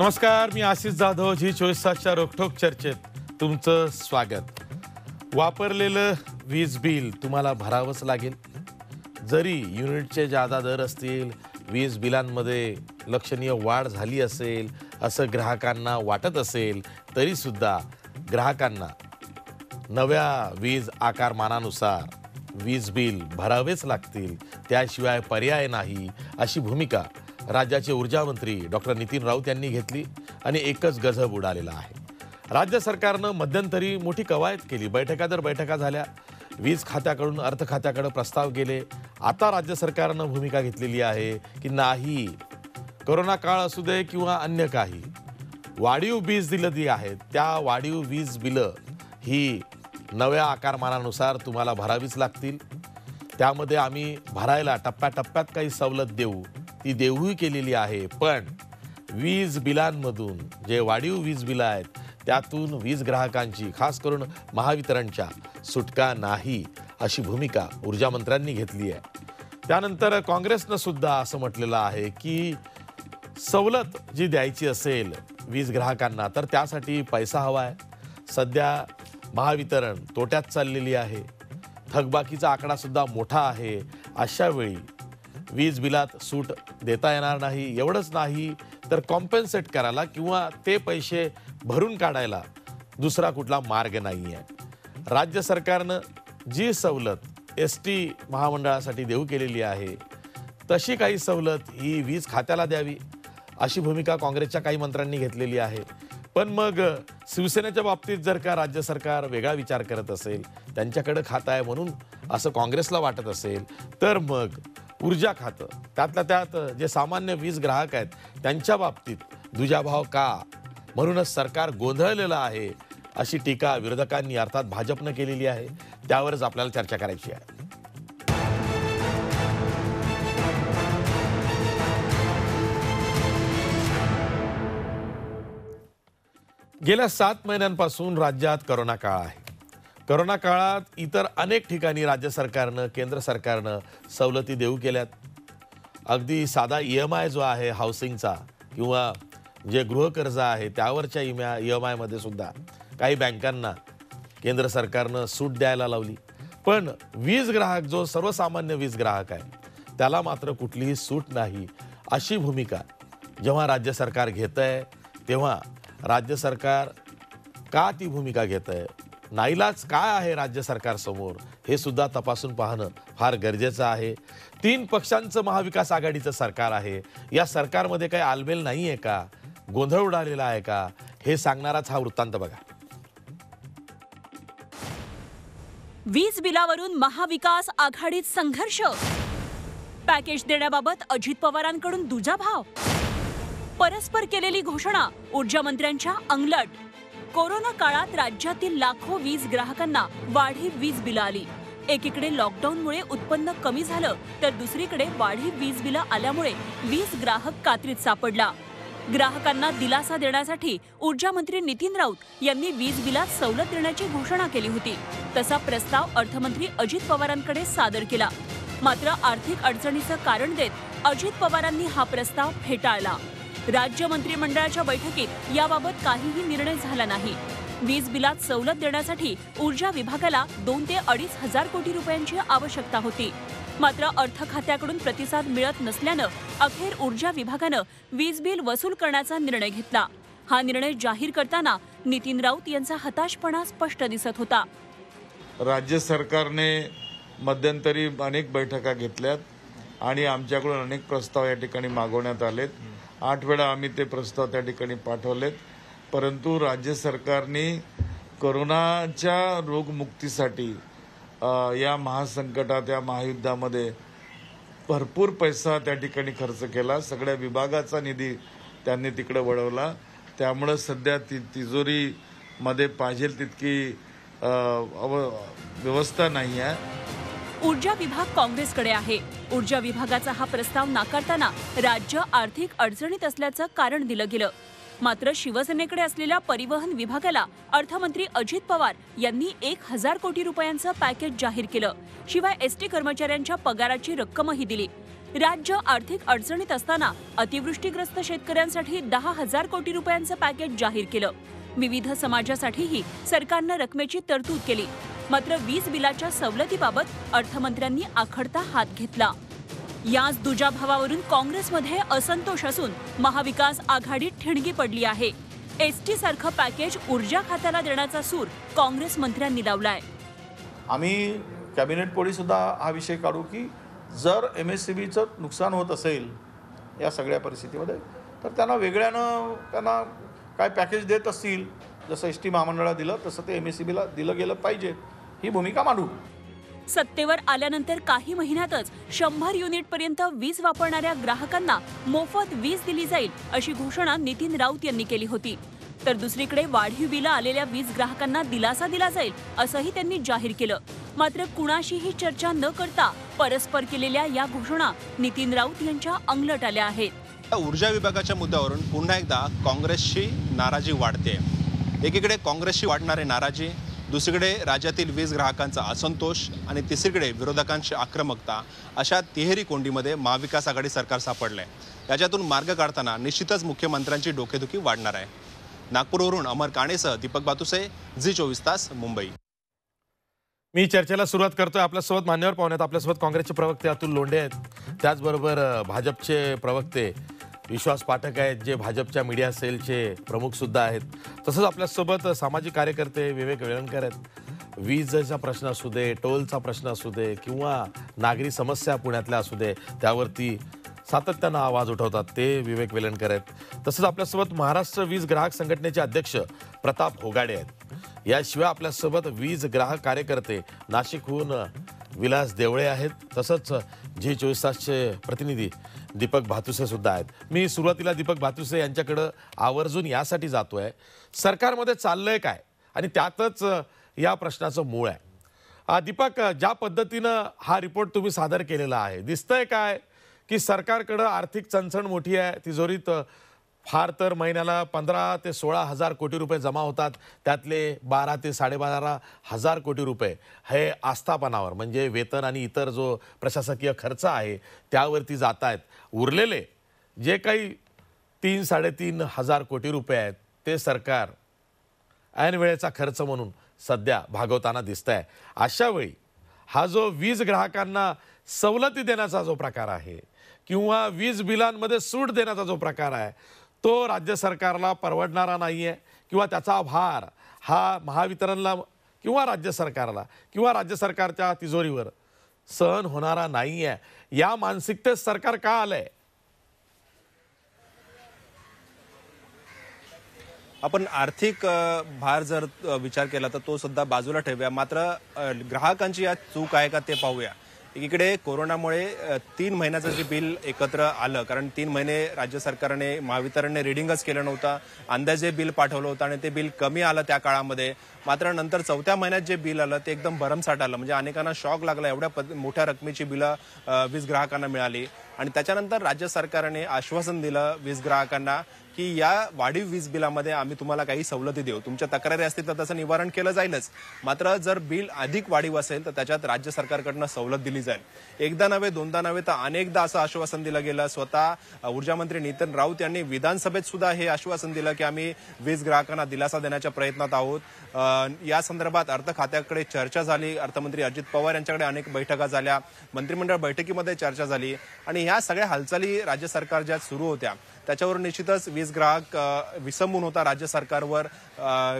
नमस्कार मी आशिष जाधव जी चोवीस तासच्या रोखोक चर्चेत तुमचं स्वागत वापरलेलं वीज बिल तुम्हाला भरावंच लागेल जरी युनिटचे जादा दर असतील वीज बिलांमध्ये लक्षणीय वाढ झाली असेल असं ग्राहकांना वाटत असेल तरीसुद्धा ग्राहकांना नव्या वीज आकारमानानुसार वीज बिल भरावेच लागतील त्याशिवाय पर्याय नाही अशी भूमिका राज्याचे ऊर्जा मंत्री डॉक्टर नितीन राऊत यांनी घेतली आणि एकच गजब उडालेला आहे राज्य सरकारनं मध्यंतरी मोठी कवायत केली बैठका दर बैठका झाल्या वीज खात्याकडून अर्थ खात्याकडे प्रस्ताव गेले आता राज्य सरकारनं भूमिका घेतलेली आहे की नाही कोरोना काळ असू दे किंवा अन्य काही वाढीव वीज दिलं जी आहेत त्या वाढीव वीज बिलं ही नव्या आकारमानानुसार तुम्हाला भरावीच लागतील त्यामध्ये आम्ही भरायला टप्प्याटप्प्यात काही सवलत देऊ ती देऊही केलेली आहे पण वीज बिलांमधून जे वाढीव वीज बिलं आहेत त्यातून वीज ग्राहकांची खास करून महावितरणच्या सुटका नाही अशी भूमिका ऊर्जामंत्र्यांनी घेतली आहे त्यानंतर काँग्रेसनं सुद्धा असं म्हटलेलं आहे की सवलत जी द्यायची असेल वीज ग्राहकांना तर त्यासाठी पैसा हवा आहे सध्या महावितरण तोट्यात चाललेली आहे थकबाकीचा आकडासुद्धा मोठा आहे अशा वेळी वीज बिलात सूट देता येणार नाही एवढंच नाही तर कॉम्पन्सेट करायला किंवा ते पैसे भरून काढायला दुसरा कुठला मार्ग नाही आहे राज्य सरकारनं जी सवलत एस टी महामंडळासाठी देऊ केलेली आहे तशी काही सवलत ही वीज खात्याला द्यावी अशी भूमिका काँग्रेसच्या काही मंत्र्यांनी घेतलेली आहे पण मग शिवसेनेच्या बाबतीत जर का राज्य सरकार वेगळा विचार करत असेल त्यांच्याकडं खातं आहे म्हणून असं काँग्रेसला वाटत असेल तर मग ऊर्जा खातं त्यातल्या त्यात जे सामान्य वीज ग्राहक आहेत त्यांच्या बाबतीत दुजाभाव का म्हणूनच सरकार गोंधळलेलं आहे अशी टीका विरोधकांनी अर्थात भाजपनं केलेली आहे त्यावरच आपल्याला चर्चा करायची आहे गेल्या सात महिन्यांपासून राज्यात करोना काळ आहे करोना काळात इतर अनेक ठिकाणी राज्य सरकारनं केंद्र सरकारनं सवलती देऊ केल्यात अगदी साधा ई एम आय जो आहे हाऊसिंगचा किंवा जे गृहकर्ज आहे त्यावरच्या ई e ई एम आयमध्ये e सुद्धा काही बँकांना केंद्र सरकारनं सूट द्यायला लावली पण वीज ग्राहक जो सर्वसामान्य वीज ग्राहक आहे त्याला मात्र कुठलीही सूट नाही अशी भूमिका जेव्हा राज्य सरकार घेत आहे तेव्हा राज्य सरकार का ती भूमिका घेत आहे नाईलाज काय आहे राज्य सरकारसमोर हे सुद्धा तपासून पाहणं फार गरजेचं आहे तीन पक्षांचं महाविकास आघाडीचं सरकार आहे या सरकारमध्ये काही आलमेल नाही आहे का गोंधळ उडालेला आहे का हे सांगणाराच हा वृत्तांत बघा वीज बिलावरून महाविकास आघाडीत संघर्ष पॅकेज देण्याबाबत अजित पवारांकडून भाव परस्पर केलेली घोषणा ऊर्जा मंत्र्यांच्या अंगलट कोरोना काळात राज्यातील लाखो वीज ग्राहकांना वाढीव वीज बिलं आली एकीकडे लॉकडाऊनमुळे उत्पन्न कमी झालं तर दुसरीकडे वाढीव वीज बिल आल्यामुळे वीज ग्राहक कात्रीत सापडला ग्राहकांना दिलासा देण्यासाठी ऊर्जा मंत्री नितीन राऊत यांनी वीज बिलात सवलत देण्याची घोषणा केली होती तसा प्रस्ताव अर्थमंत्री अजित पवारांकडे सादर केला मात्र आर्थिक अडचणीचं कारण देत अजित पवारांनी हा प्रस्ताव फेटाळला राज्य मंत्रिमंडळाच्या बैठकीत याबाबत काहीही निर्णय झाला नाही वीज बिलात सवलत देण्यासाठी ऊर्जा विभागाला दोन ते अडीच हजार कोटी रुपयांची आवश्यकता होती मात्र अर्थ खात्याकडून प्रतिसाद मिळत नसल्यानं अखेर ऊर्जा विभागानं वीज बिल वसूल करण्याचा निर्णय घेतला हा निर्णय जाहीर करताना नितीन राऊत यांचा हताशपणा स्पष्ट दिसत होता राज्य सरकारने मध्यंतरी अनेक बैठका घेतल्यात आणि आमच्याकडून अनेक प्रस्ताव या ठिकाणी मागवण्यात आलेत आठ वेळा आम्ही ते प्रस्ताव त्या ठिकाणी पाठवलेत परंतु राज्य सरकारने करोनाच्या रोगमुक्तीसाठी या महासंकटात या महायुद्धामध्ये भरपूर पैसा त्या ठिकाणी खर्च केला सगळ्या विभागाचा निधी त्यांनी तिकडे वळवला त्यामुळं सध्या ती तिजोरीमध्ये पाहिजे तितकी अव व्यवस्था नाही आहे ऊर्जा विभाग काँग्रेसकडे आहे ऊर्जा विभागाचा हा प्रस्ताव नाकारताना राज्य आर्थिक अडचणीत असल्याचं कारण दिलं गेलं मात्र शिवसेनेकडे असलेल्या परिवहन विभागाला अर्थमंत्री अजित पवार यांनी एक हजार कोटी रुपयांचं पॅकेज जाहीर केलं शिवाय एस टी कर्मचाऱ्यांच्या पगाराची रक्कमही दिली राज्य आर्थिक अडचणीत असताना अतिवृष्टीग्रस्त शेतकऱ्यांसाठी दहा हजार कोटी रुपयांचं पॅकेज जाहीर केलं विविध समाजासाठीही सरकारनं रकमेची तरतूद केली मात्र वीज बिलाच्या सवलतीबाबत अर्थमंत्र्यांनी आखडता हात घेतला याच दुजाभावावरून काँग्रेसमध्ये असंतोष असून महाविकास आघाडीत ठिणगी पडली आहे एसटी सारखं पॅकेज ऊर्जा खात्याला देण्याचा सूर काँग्रेस मंत्र्यांनी लावलाय आम्ही कॅबिनेट पोळी सुद्धा हा विषय काढू की जर एम एस सी बीचं नुकसान होत असेल या सगळ्या परिस्थितीमध्ये तर त्यांना वेगळ्यानं त्यांना काय पॅकेज देत असतील जसं एस टी महामंडळाला दिलं तसं ते एम एस सी बीला दिलं गेलं पाहिजे ही भूमिका मांडू सत्तेवर आल्यानंतर काही महिन्यातच शंभर पर्यंत वीज वापरणाऱ्या ग्राहकांना मोफत वीज दिली जाईल अशी घोषणा नितीन राऊत यांनी केली होती तर दुसरीकडे वाढीव बिला आलेल्या वीज ग्राहकांना दिलासा दिला जाईल असंही त्यांनी जाहीर केलं मात्र कुणाशीही चर्चा न करता परस्पर केलेल्या या घोषणा नितीन राऊत यांच्या अंगलट आल्या आहेत ऊर्जा विभागाच्या मुद्द्यावरून पुन्हा एकदा काँग्रेसची नाराजी वाढते एकीकडे काँग्रेसची वाढणारे नाराजी दुसरीकडे राज्यातील वीज ग्राहकांचा असंतोष आणि तिसरीकडे विरोधकांची आक्रमकता अशा तिहेरी कोंडीमध्ये महाविकास आघाडी सरकार सापडले याच्यातून मार्ग काढताना निश्चितच मुख्यमंत्र्यांची डोकेदुखी वाढणार आहे नागपूरवरून अमर काणेसह दीपक बातुसे झी चोवीस तास मुंबई मी चर्चेला सुरुवात करतोय आपल्यासोबत मान्यवर पाहुण्यात आपल्यासोबत काँग्रेसचे प्रवक्ते अतुल लोंढे आहेत त्याचबरोबर भाजपचे प्रवक्ते विश्वास पाठक आहेत जे भाजपच्या मीडिया सेलचे प्रमुख सुद्धा आहेत तसंच आपल्यासोबत सामाजिक कार्यकर्ते विवेक वेळणकर आहेत वीजचा प्रश्न असू दे टोलचा प्रश्न असू दे किंवा नागरी समस्या पुण्यातल्या असू दे त्यावरती सातत्यानं आवाज उठवतात ते विवेक वेलणकर आहेत तसंच आपल्यासोबत महाराष्ट्र वीज ग्राहक संघटनेचे अध्यक्ष प्रताप होगाडे आहेत याशिवाय आपल्यासोबत वीज ग्राहक कार्यकर्ते नाशिकहून विलास देवळे आहेत तसंच जी चोवीस तासचे प्रतिनिधी दीपक भातुसे सुद्धा आहेत मी सुरुवातीला दीपक भातुसे यांच्याकडं आवर्जून यासाठी जातो आहे सरकारमध्ये चाललंय काय आणि त्यातच या प्रश्नाचं मूळ आहे दीपक ज्या पद्धतीनं हा रिपोर्ट तुम्ही सादर केलेला आहे दिसतंय काय की सरकारकडं आर्थिक चणचण मोठी आहे तिजोरीत फार तर महिन्याला पंधरा ते सोळा हजार कोटी रुपये जमा होतात त्यातले बारा ते साडेबारा हजार कोटी रुपये हे आस्थापनावर म्हणजे वेतन आणि इतर जो प्रशासकीय खर्च आहे त्यावरती जात आहेत उरलेले जे काही तीन साडेतीन हजार कोटी रुपये आहेत ते सरकार ऐन वेळेचा खर्च म्हणून सध्या भागवताना दिसत आहे अशावेळी हा जो वीज ग्राहकांना सवलती देण्याचा जो प्रकार आहे किंवा वीज बिलांमध्ये सूट देण्याचा जो प्रकार आहे तो राज्य सरकारला परवडणारा नाही आहे किंवा त्याचा भार हा महावितरणला किंवा राज्य सरकारला किंवा राज्य सरकारच्या तिजोरीवर सहन होणारा नाही आहे या मानसिकतेत सरकार का आलंय आपण आर्थिक भार जर विचार केला तर तो सुद्धा बाजूला ठेवूया मात्र ग्राहकांची यात चूक आहे का ते पाहूया एकीकडे कोरोनामुळे तीन महिन्याचं जे बिल एकत्र आलं कारण तीन महिने राज्य सरकारने महावितरणने रिडिंगच केलं नव्हतं अंदाजे बिल पाठवलं होतं आणि ते बिल कमी आलं त्या काळामध्ये मात्र नंतर चौथ्या महिन्यात जे बिल आलं ते एकदम भरमसाठ आलं म्हणजे अनेकांना शॉक लागला एवढ्या मोठ्या रकमेची बिलं वीज ग्राहकांना मिळाली आणि त्याच्यानंतर राज्य सरकारने आश्वासन दिलं वीज ग्राहकांना की या वाढीव वीज बिलामध्ये आम्ही तुम्हाला काही सवलती देऊ तुमच्या तक्रारी असतील तर त्याचं निवारण केलं जाईलच मात्र जर बिल अधिक वाढीव असेल तर त्याच्यात राज्य सरकारकडनं सवलत दिली जाईल एकदा नव्हे दोनदा नव्हे तर अनेकदा असं आश्वासन दिलं गेलं स्वतः ऊर्जामंत्री नितीन राऊत यांनी विधानसभेत सुद्धा हे आश्वासन दिलं की आम्ही वीज ग्राहकांना दिलासा देण्याच्या प्रयत्नात आहोत या संदर्भात अर्थ खात्याकडे चर्चा झाली अर्थमंत्री अजित पवार यांच्याकडे अनेक बैठका झाल्या मंत्रिमंडळ बैठकीमध्ये चर्चा झाली आणि ह्या सगळ्या हालचाली राज्य सरकार ज्या सुरू होत्या त्याच्यावर निश्चितच वीज ग्राहक विसंबून होता राज्य सरकारवर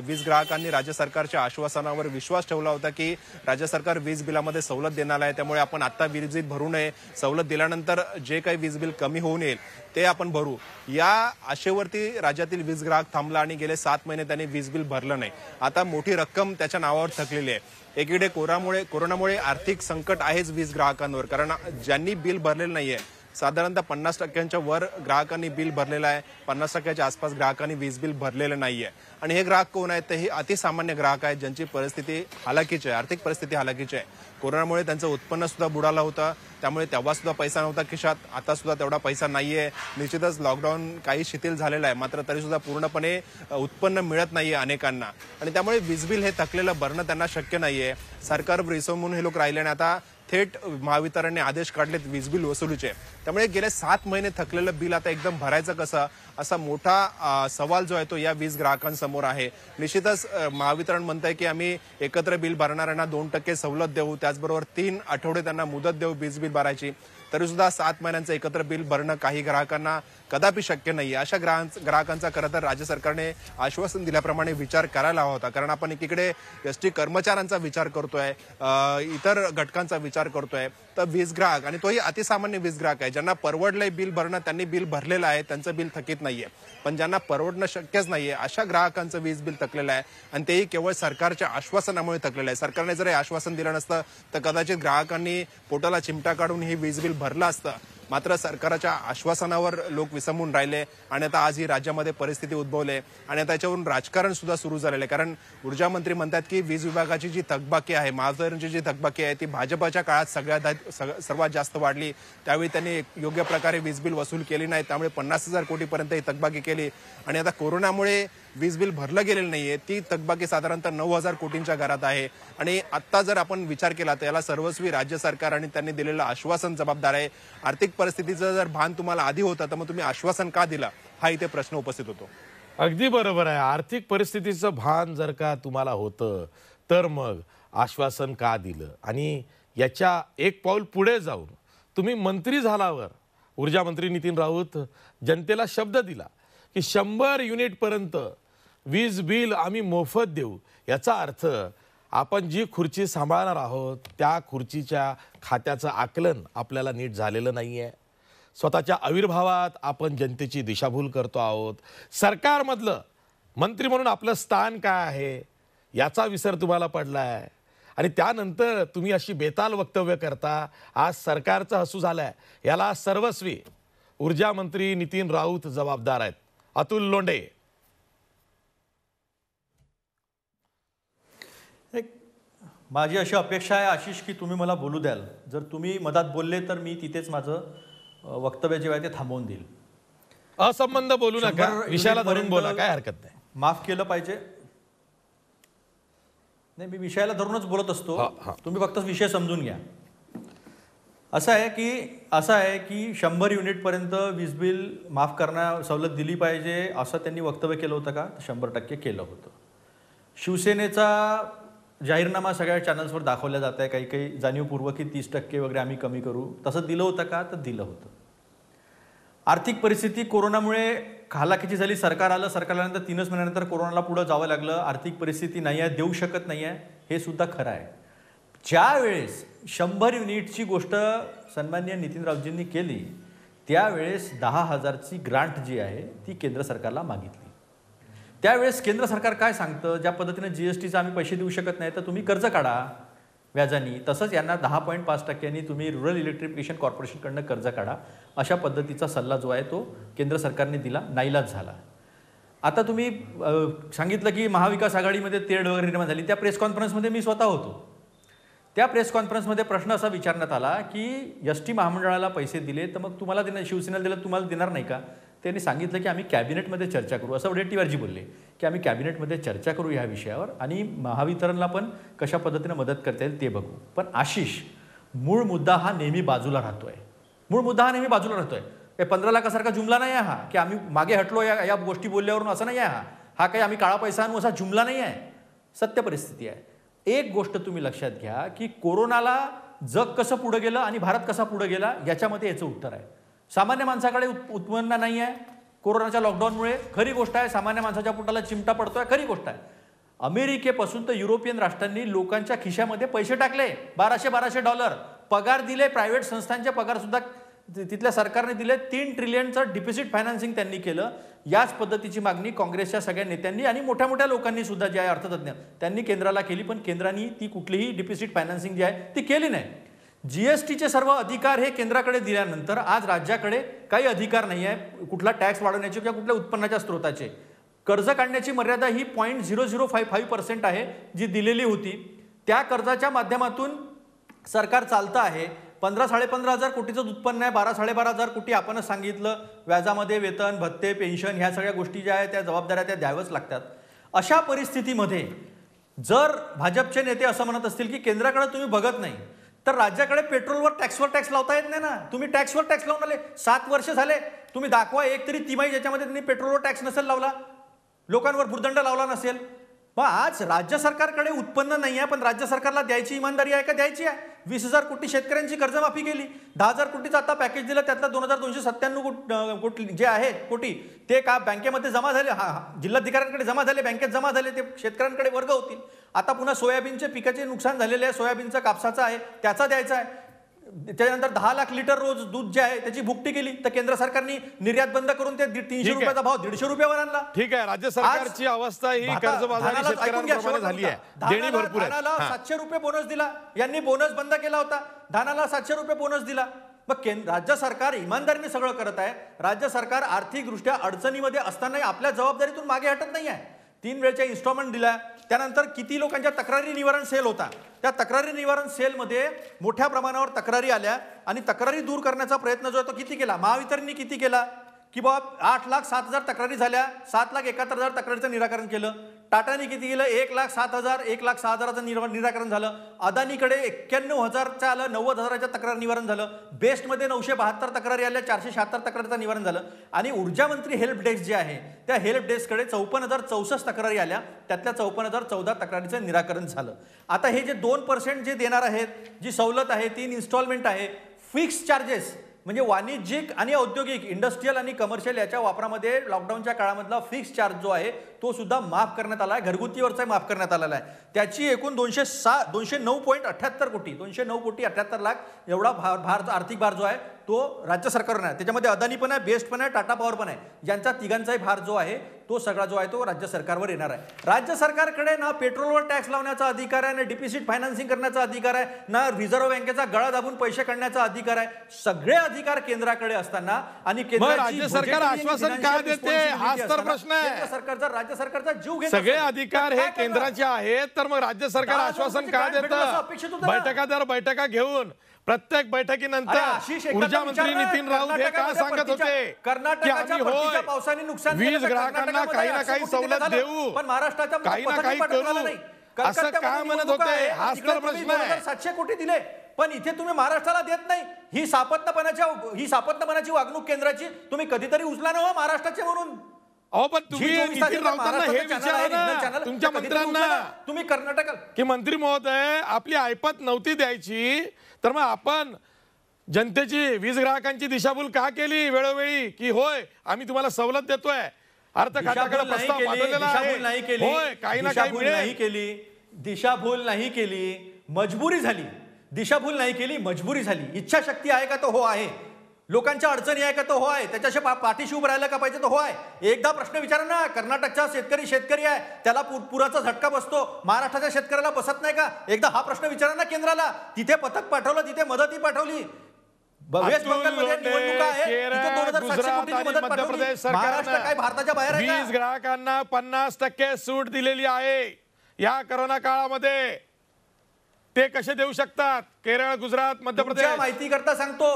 वीज ग्राहकांनी राज्य सरकारच्या आश्वासनावर विश्वास ठेवला होता की राज्य सरकार वीज बिलामध्ये सवलत देणार आहे त्यामुळे आपण आता वीज बिल भरू नये सवलत दिल्यानंतर जे काही वीज बिल कमी होऊन येईल ते आपण भरू या आशेवरती राज्यातील वीज ग्राहक थांबला आणि गेले सात महिने त्यांनी वीज बिल भरलं नाही आता मोठी रक्कम त्याच्या नावावर थकलेली आहे एकीकडे कोरामुळे कोरोनामुळे आर्थिक संकट आहेच वीज ग्राहकांवर कारण ज्यांनी बिल भरलेलं नाहीये साधारणतः पन्नास टक्क्यांच्या वर ग्राहकांनी बिल भरलेलं आहे पन्नास टक्क्याच्या आसपास ग्राहकांनी वीज बिल भरलेलं नाही आहे आणि हे ग्राहक कोण आहेत ते हे अतिसामान्य ग्राहक आहेत ज्यांची परिस्थिती हालाकीची आहे आर्थिक परिस्थिती हालाकीची आहे कोरोनामुळे त्यांचं उत्पन्न सुद्धा बुडाला होता त्यामुळे तेव्हा सुद्धा पैसा नव्हता खिशात आता सुद्धा तेवढा पैसा नाहीये निश्चितच लॉकडाऊन काही शिथिल झालेला आहे मात्र तरी सुद्धा पूर्णपणे उत्पन्न मिळत नाहीये अनेकांना आणि त्यामुळे वीज बिल हे थकलेलं भरणं त्यांना शक्य नाहीये सरकार म्हणून हे लोक राहिले आणि आता थेट महावितरणने आदेश काढलेत वीज बिल वसुलीचे त्यामुळे गेले सात महिने थकलेलं बिल आता एकदम भरायचं कसं असा मोठा सवाल जो आहे तो या वीज ग्राहकांसमोर आहे निश्चितच महावितरण म्हणत आहे की आम्ही एकत्र बिल भरणाऱ्यांना दोन टक्के सवलत देऊ त्याचबरोबर तीन आठवडे त्यांना मुदत देऊ वीज बिल भरायची तरी सुद्धा सात महिन्यांचं एकत्र बिल भरणं काही ग्राहकांना कदापि शक्य नाही अशा ग्राहकांचा खरं तर राज्य सरकारने आश्वासन दिल्याप्रमाणे विचार करायला हवा होता कारण आपण एकीकडे एस टी कर्मचाऱ्यांचा विचार करतोय इतर घटकांचा विचार करतोय तर वीज ग्राहक आणि तोही अतिसामान्य वीज ग्राहक आहे ज्यांना परवडलंय बिल भरणं त्यांनी बिल भरलेलं आहे त्यांचं बिल थकीत नाहीये पण ज्यांना परवडणं शक्यच नाहीये अशा ग्राहकांचं वीज बिल थकलेलं आहे आणि तेही केवळ सरकारच्या आश्वासनामुळे थकलेलं आहे सरकारने जर हे आश्वासन दिलं नसतं तर कदाचित ग्राहकांनी पोटाला चिमटा काढून हे वीज बिल भरलं असतं मात्र सरकारच्या आश्वासनावर लोक विसंबून राहिले आणि आता आज ही राज्यामध्ये परिस्थिती उद्भवली आणि आता याच्यावरून राजकारण सुद्धा सुरू झालेलं आहे कारण ऊर्जा मंत्री म्हणतात की वीज विभागाची जी थकबाकी आहे महावितरणची जी थकबाकी आहे ती भाजपाच्या काळात सगळ्यात सर्वात जास्त वाढली त्यावेळी त्यांनी योग्य प्रकारे वीज बिल वसूल केली नाही त्यामुळे पन्नास हजार कोटीपर्यंत ही थकबाकी केली आणि आता कोरोनामुळे वीज बिल भरलं गेलेलं नाहीये ती तकबाकी साधारणतः नऊ हजार कोटींच्या घरात आहे आणि आत्ता जर आपण विचार केला तर याला सर्वस्वी राज्य सरकार आणि त्यांनी दिलेलं आश्वासन जबाबदार आहे आर्थिक परिस्थितीचं जर भान तुम्हाला आधी होतं तर मग तुम्ही आश्वासन का दिला हा इथे प्रश्न उपस्थित होतो अगदी बरोबर आहे आर्थिक परिस्थितीचं भान जर का तुम्हाला होतं तर मग आश्वासन का दिलं आणि याच्या एक पाऊल पुढे जाऊन तुम्ही मंत्री झाल्यावर ऊर्जा मंत्री नितीन राऊत जनतेला शब्द दिला की शंभर युनिटपर्यंत वीज बिल आम्ही मोफत देऊ याचा अर्थ आपण जी खुर्ची सांभाळणार आहोत त्या खुर्चीच्या खात्याचं आकलन आपल्याला नीट झालेलं नाही आहे स्वतःच्या आविर्भावात आपण जनतेची दिशाभूल करतो आहोत सरकारमधलं मंत्री म्हणून आपलं स्थान काय आहे याचा विसर तुम्हाला पडला आहे आणि त्यानंतर तुम्ही अशी बेताल वक्तव्य करता आज सरकारचं हसू झालं आहे याला सर्वस्वी ऊर्जा मंत्री नितीन राऊत जबाबदार आहेत अतुल लोंडे माझी अशी अपेक्षा आहे आशिष की तुम्ही मला बोलू द्याल जर तुम्ही मदत बोलले तर मी तिथेच माझं वक्तव्य जे आहे ते थांबवून देईल असंबंध बोलू नका विषयाला धरून बोला काय हरकत नाही माफ केलं पाहिजे नाही मी विषयाला धरूनच बोलत असतो तुम्ही फक्त विषय समजून घ्या असं आहे की असं आहे की शंभर युनिटपर्यंत वीज बिल माफ करण्या सवलत दिली पाहिजे असं त्यांनी वक्तव्य केलं होतं का शंभर टक्के केलं होतं शिवसेनेचा जाहीरनामा सगळ्या चॅनल्सवर दाखवला जात आहे काही काही जाणीवपूर्वक की तीस टक्के वगैरे आम्ही कमी करू तसं दिलं होतं का तर दिलं होतं आर्थिक परिस्थिती कोरोनामुळे खालाखीची झाली सरकार आलं सरकार आल्यानंतर तीनच महिन्यानंतर कोरोनाला पुढं जावं लागलं आर्थिक परिस्थिती नाही आहे देऊ शकत नाही आहे हे सुद्धा खरं आहे ज्यावेळेस शंभर युनिटची गोष्ट सन्मान्य नितीन रावजींनी केली त्यावेळेस दहा हजारची ग्रांट जी आहे ती केंद्र सरकारला मागितली त्यावेळेस केंद्र सरकार काय सांगतं ज्या पद्धतीने जी एस टीचं आम्ही पैसे देऊ शकत नाही तर तुम्ही कर्ज काढा व्याजानी तसंच यांना दहा पॉईंट पाच टक्क्यांनी तुम्ही रुरल इलेक्ट्रिफिकेशन कॉर्पोरेशनकडनं कर्ज काढा अशा पद्धतीचा सल्ला जो आहे तो केंद्र सरकारने दिला नाहीलाज झाला आता तुम्ही सांगितलं की महाविकास आघाडीमध्ये तेढ वगैरे निर्माण झाली त्या प्रेस कॉन्फरन्समध्ये मी स्वतः होतो त्या प्रेस कॉन्फरन्समध्ये प्रश्न असा विचारण्यात आला की एस टी महामंडळाला पैसे दिले तर मग तुम्हाला देणार शिवसेनेला दिलं तुम्हाला देणार नाही का त्यांनी सांगितलं की आम्ही कॅबिनेटमध्ये चर्चा करू असं वडेट्टीवारजी बोलले की आम्ही कॅबिनेटमध्ये चर्चा करू ह्या विषयावर आणि महावितरणला पण कशा पद्धतीनं मदत करता येईल ते बघू पण आशिष मूळ मुद्दा हा नेहमी बाजूला राहतो आहे मूळ मुद्दा हा नेहमी बाजूला राहतो आहे पंधरा लाखासारखा जुमला नाही आहे हा की आम्ही मागे हटलो या या गोष्टी बोलल्यावरून असं नाही आहे हा हा काही आम्ही काळा पैसा आणू असा जुमला नाही आहे सत्य परिस्थिती आहे एक गोष्ट तुम्ही लक्षात घ्या की कोरोनाला जग कसं पुढं गेलं आणि भारत कसा पुढं गेला याच्यामध्ये याचं उत्तर आहे सामान्य माणसाकडे उत्पन्न नाही आहे कोरोनाच्या लॉकडाऊनमुळे खरी गोष्ट आहे सामान्य माणसाच्या पोटाला चिमटा पडतोय खरी गोष्ट आहे अमेरिकेपासून तर युरोपियन राष्ट्रांनी लोकांच्या खिशामध्ये पैसे टाकले बाराशे बाराशे डॉलर पगार दिले प्रायव्हेट संस्थांचे पगार सुद्धा तिथल्या सरकारने दिले तीन ट्रिलियनचं डिपॉझिट फायनान्सिंग त्यांनी केलं याच पद्धतीची मागणी काँग्रेसच्या सगळ्या नेत्यांनी आणि मोठ्या मोठ्या लोकांनी सुद्धा जे आहे अर्थतज्ञ त्यांनी केंद्राला केली पण केंद्रांनी ती कुठलीही डिपॉझिट फायनान्सिंग जी आहे ती केली नाही जीएसटीचे सर्व अधिकार हे केंद्राकडे दिल्यानंतर आज राज्याकडे काही अधिकार नाही आहे कुठला टॅक्स वाढवण्याचे किंवा कुठल्या उत्पन्नाच्या स्रोताचे कर्ज काढण्याची मर्यादा ही point zero zero five five percent आहे जी दिलेली होती त्या कर्जाच्या माध्यमातून सरकार चालतं आहे पंधरा साडेपंधरा हजार कोटीचं उत्पन्न आहे बारा साडेबारा हजार कोटी आपणच सांगितलं व्याजामध्ये वेतन भत्ते पेन्शन ह्या सगळ्या गोष्टी ज्या आहेत त्या जबाबदाऱ्या त्या द्याव्याच लागतात अशा परिस्थितीमध्ये जर भाजपचे नेते असं म्हणत असतील की केंद्राकडे तुम्ही बघत नाही तर राज्याकडे पेट्रोलवर टॅक्सवर टॅक्स लावता येत नाही ना तुम्ही टॅक्सवर टॅक्स लावून आले सात वर्ष झाले तुम्ही दाखवा एक तरी तिमाही ज्याच्यामध्ये त्यांनी पेट्रोलवर टॅक्स नसेल लावला लोकांवर भूर्दंड लावला नसेल मग आज राज्य सरकारकडे उत्पन्न नाही आहे पण राज्य सरकारला द्यायची इमानदारी आहे का द्यायची आहे वीस हजार कोटी शेतकऱ्यांची कर्जमाफी केली दहा हजार कोटीचं आता पॅकेज दिलं त्यातलं दोन हजार दोनशे सत्त्याण्णव कोट जे आहेत कोटी ते का बँकेमध्ये जमा झाले हा जिल्हाधिकाऱ्यांकडे जमा झाले बँकेत जमा झाले ते शेतकऱ्यांकडे वर्ग होतील आता पुन्हा सोयाबीनचे पिकाचे नुकसान झालेले आहे सोयाबीनचं कापसाचं आहे त्याचा द्यायचा आहे त्याच्यानंतर दहा लाख लिटर रोज दूध जे आहे त्याची भुकटी केली तर केंद्र सरकारने निर्यात बंद करून ते तीनशे रुपयाचा भाव दीडशे रुपयावर आणला ठीक आहे राज्य सरकारची अवस्था ही झाली आहे सातशे रुपये बोनस दिला यांनी बोनस बंद केला होता धानाला सातशे रुपये बोनस दिला मग राज्य सरकार इमानदारीने सगळं करत आहे राज्य सरकार आर्थिकदृष्ट्या अडचणीमध्ये असतानाही आपल्या जबाबदारीतून मागे हटत नाही आहे तीन वेळच्या इन्स्टॉलमेंट दिल्या त्यानंतर किती लोकांच्या तक्रारी निवारण सेल होता त्या तक्रारी निवारण सेलमध्ये मोठ्या प्रमाणावर तक्रारी आल्या आणि तक्रारी दूर करण्याचा प्रयत्न जो आहे तो किती केला महावितरणने किती केला की बाबा आठ लाख सात हजार तक्रारी झाल्या सात लाख एकाहत्तर हजार तक्रारीचं निराकरण केलं टाटाने किती गेलं एक लाख सात हजार एक लाख सहा हजाराचं निर निराकरण झालं अदानीकडे एक्क्याण्णव हजारचं आलं नव्वद हजाराच्या तक्रार निवारण झालं बेस्टमध्ये नऊशे बहात्तर तक्रारी आल्या चारशे शहात्तर तक्रारीचं निवारण झालं आणि ऊर्जा मंत्री हेल्प डेस्क जे आहे त्या हेल्प डेस्ककडे चौपन्न हजार चौसष्ट तक्रारी आल्या त्यातल्या चौपन्न हजार चौदा तक्रारीचं निराकरण झालं आता हे जे दोन पर्सेंट जे देणार आहेत जी सवलत आहे तीन इन्स्टॉलमेंट आहे फिक्स चार्जेस म्हणजे वाणिज्यिक आणि औद्योगिक इंडस्ट्रीयल आणि कमर्शियल याच्या वापरामध्ये लॉकडाऊनच्या काळामधला फिक्स चार्ज जो आहे तो सुद्धा माफ करण्यात आला आहे घरगुतीवरचा माफ करण्यात आलेला आहे त्याची एकूण दोनशे सहा दोनशे नऊ पॉईंट अठ्ठ्याहत्तर कोटी दोनशे नऊ कोटी अठ्ठ्याहत्तर लाख एवढा भार आर्थिक भार जो आहे तो राज्य सरकारवर नाही त्याच्यामध्ये अदानी पण आहे बेस्ट पण आहे टाटा पॉवर पण आहे ज्यांचा तिघांचाही भार जो आहे तो सगळा जो आहे तो राज्य सरकारवर येणार आहे राज्य सरकारकडे ना पेट्रोलवर टॅक्स लावण्याचा अधिकार आहे ना डिपिसिट फायनान्सिंग करण्याचा अधिकार आहे ना रिझर्व्ह बँकेचा गळा दाबून पैसे काढण्याचा अधिकार आहे सगळे अधिकार केंद्राकडे असताना आणि राज्य सरकार आश्वासन का देते हा प्रश्न आहे सरकारचा राज्य सरकारचा जीव घेत सगळे अधिकार हे केंद्राचे आहेत तर मग राज्य सरकार आश्वासन का देत बैठका दर बैठका घेऊन प्रत्येक बैठकीनंतर ऊर्जा मंत्री नितीन राऊत हे काय सांगत होते कर्नाटकाच्या पावसाने नुकसान वीज ग्राहकांना काही ना काही सवलत देऊ पण महाराष्ट्राच्या काही ना काही करू असं काय म्हणत होते हाच तर प्रश्न आहे सातशे कोटी दिले पण इथे तुम्ही महाराष्ट्राला देत नाही ही सापत्नपणाच्या ही सापत्नपणाची वागणूक केंद्राची तुम्ही कधीतरी उचला ना हो महाराष्ट्राचे म्हणून अहो पण तुम्ही हे तुमच्या मंत्र्यांना तुम्ही कर्नाटक की मंत्री महोदय आपली ऐपत नव्हती द्यायची तर मग आपण जनतेची वीज ग्राहकांची दिशाभूल का केली वेळोवेळी की होय आम्ही तुम्हाला सवलत देतोय अर्थ खात्याकडे प्रस्ताव नाही केली होय काही ना काही नाही केली दिशाभूल नाही केली मजबुरी झाली दिशाभूल नाही केली मजबुरी झाली इच्छाशक्ती आहे का तो हो आहे लोकांच्या अडचणी आहे का तो होय त्याच्याशी पा पाठीशी उभं राहिलं का पाहिजे तो होय एकदा प्रश्न विचारा ना कर्नाटकचा शेतकरी शेतकरी आहे त्याला पु पुराचा झटका बसतो महाराष्ट्राच्या शेतकऱ्याला बसत नाही का एकदा हा प्रश्न विचारा ना केंद्राला तिथे पथक पाठवलं तिथे मदतही पाठवली भारताच्या बाहेर ग्राहकांना पन्नास टक्के सूट दिलेली आहे या करोना काळामध्ये ते कसे देऊ शकतात केरळ गुजरात मध्य प्रदेश माहिती करता सांगतो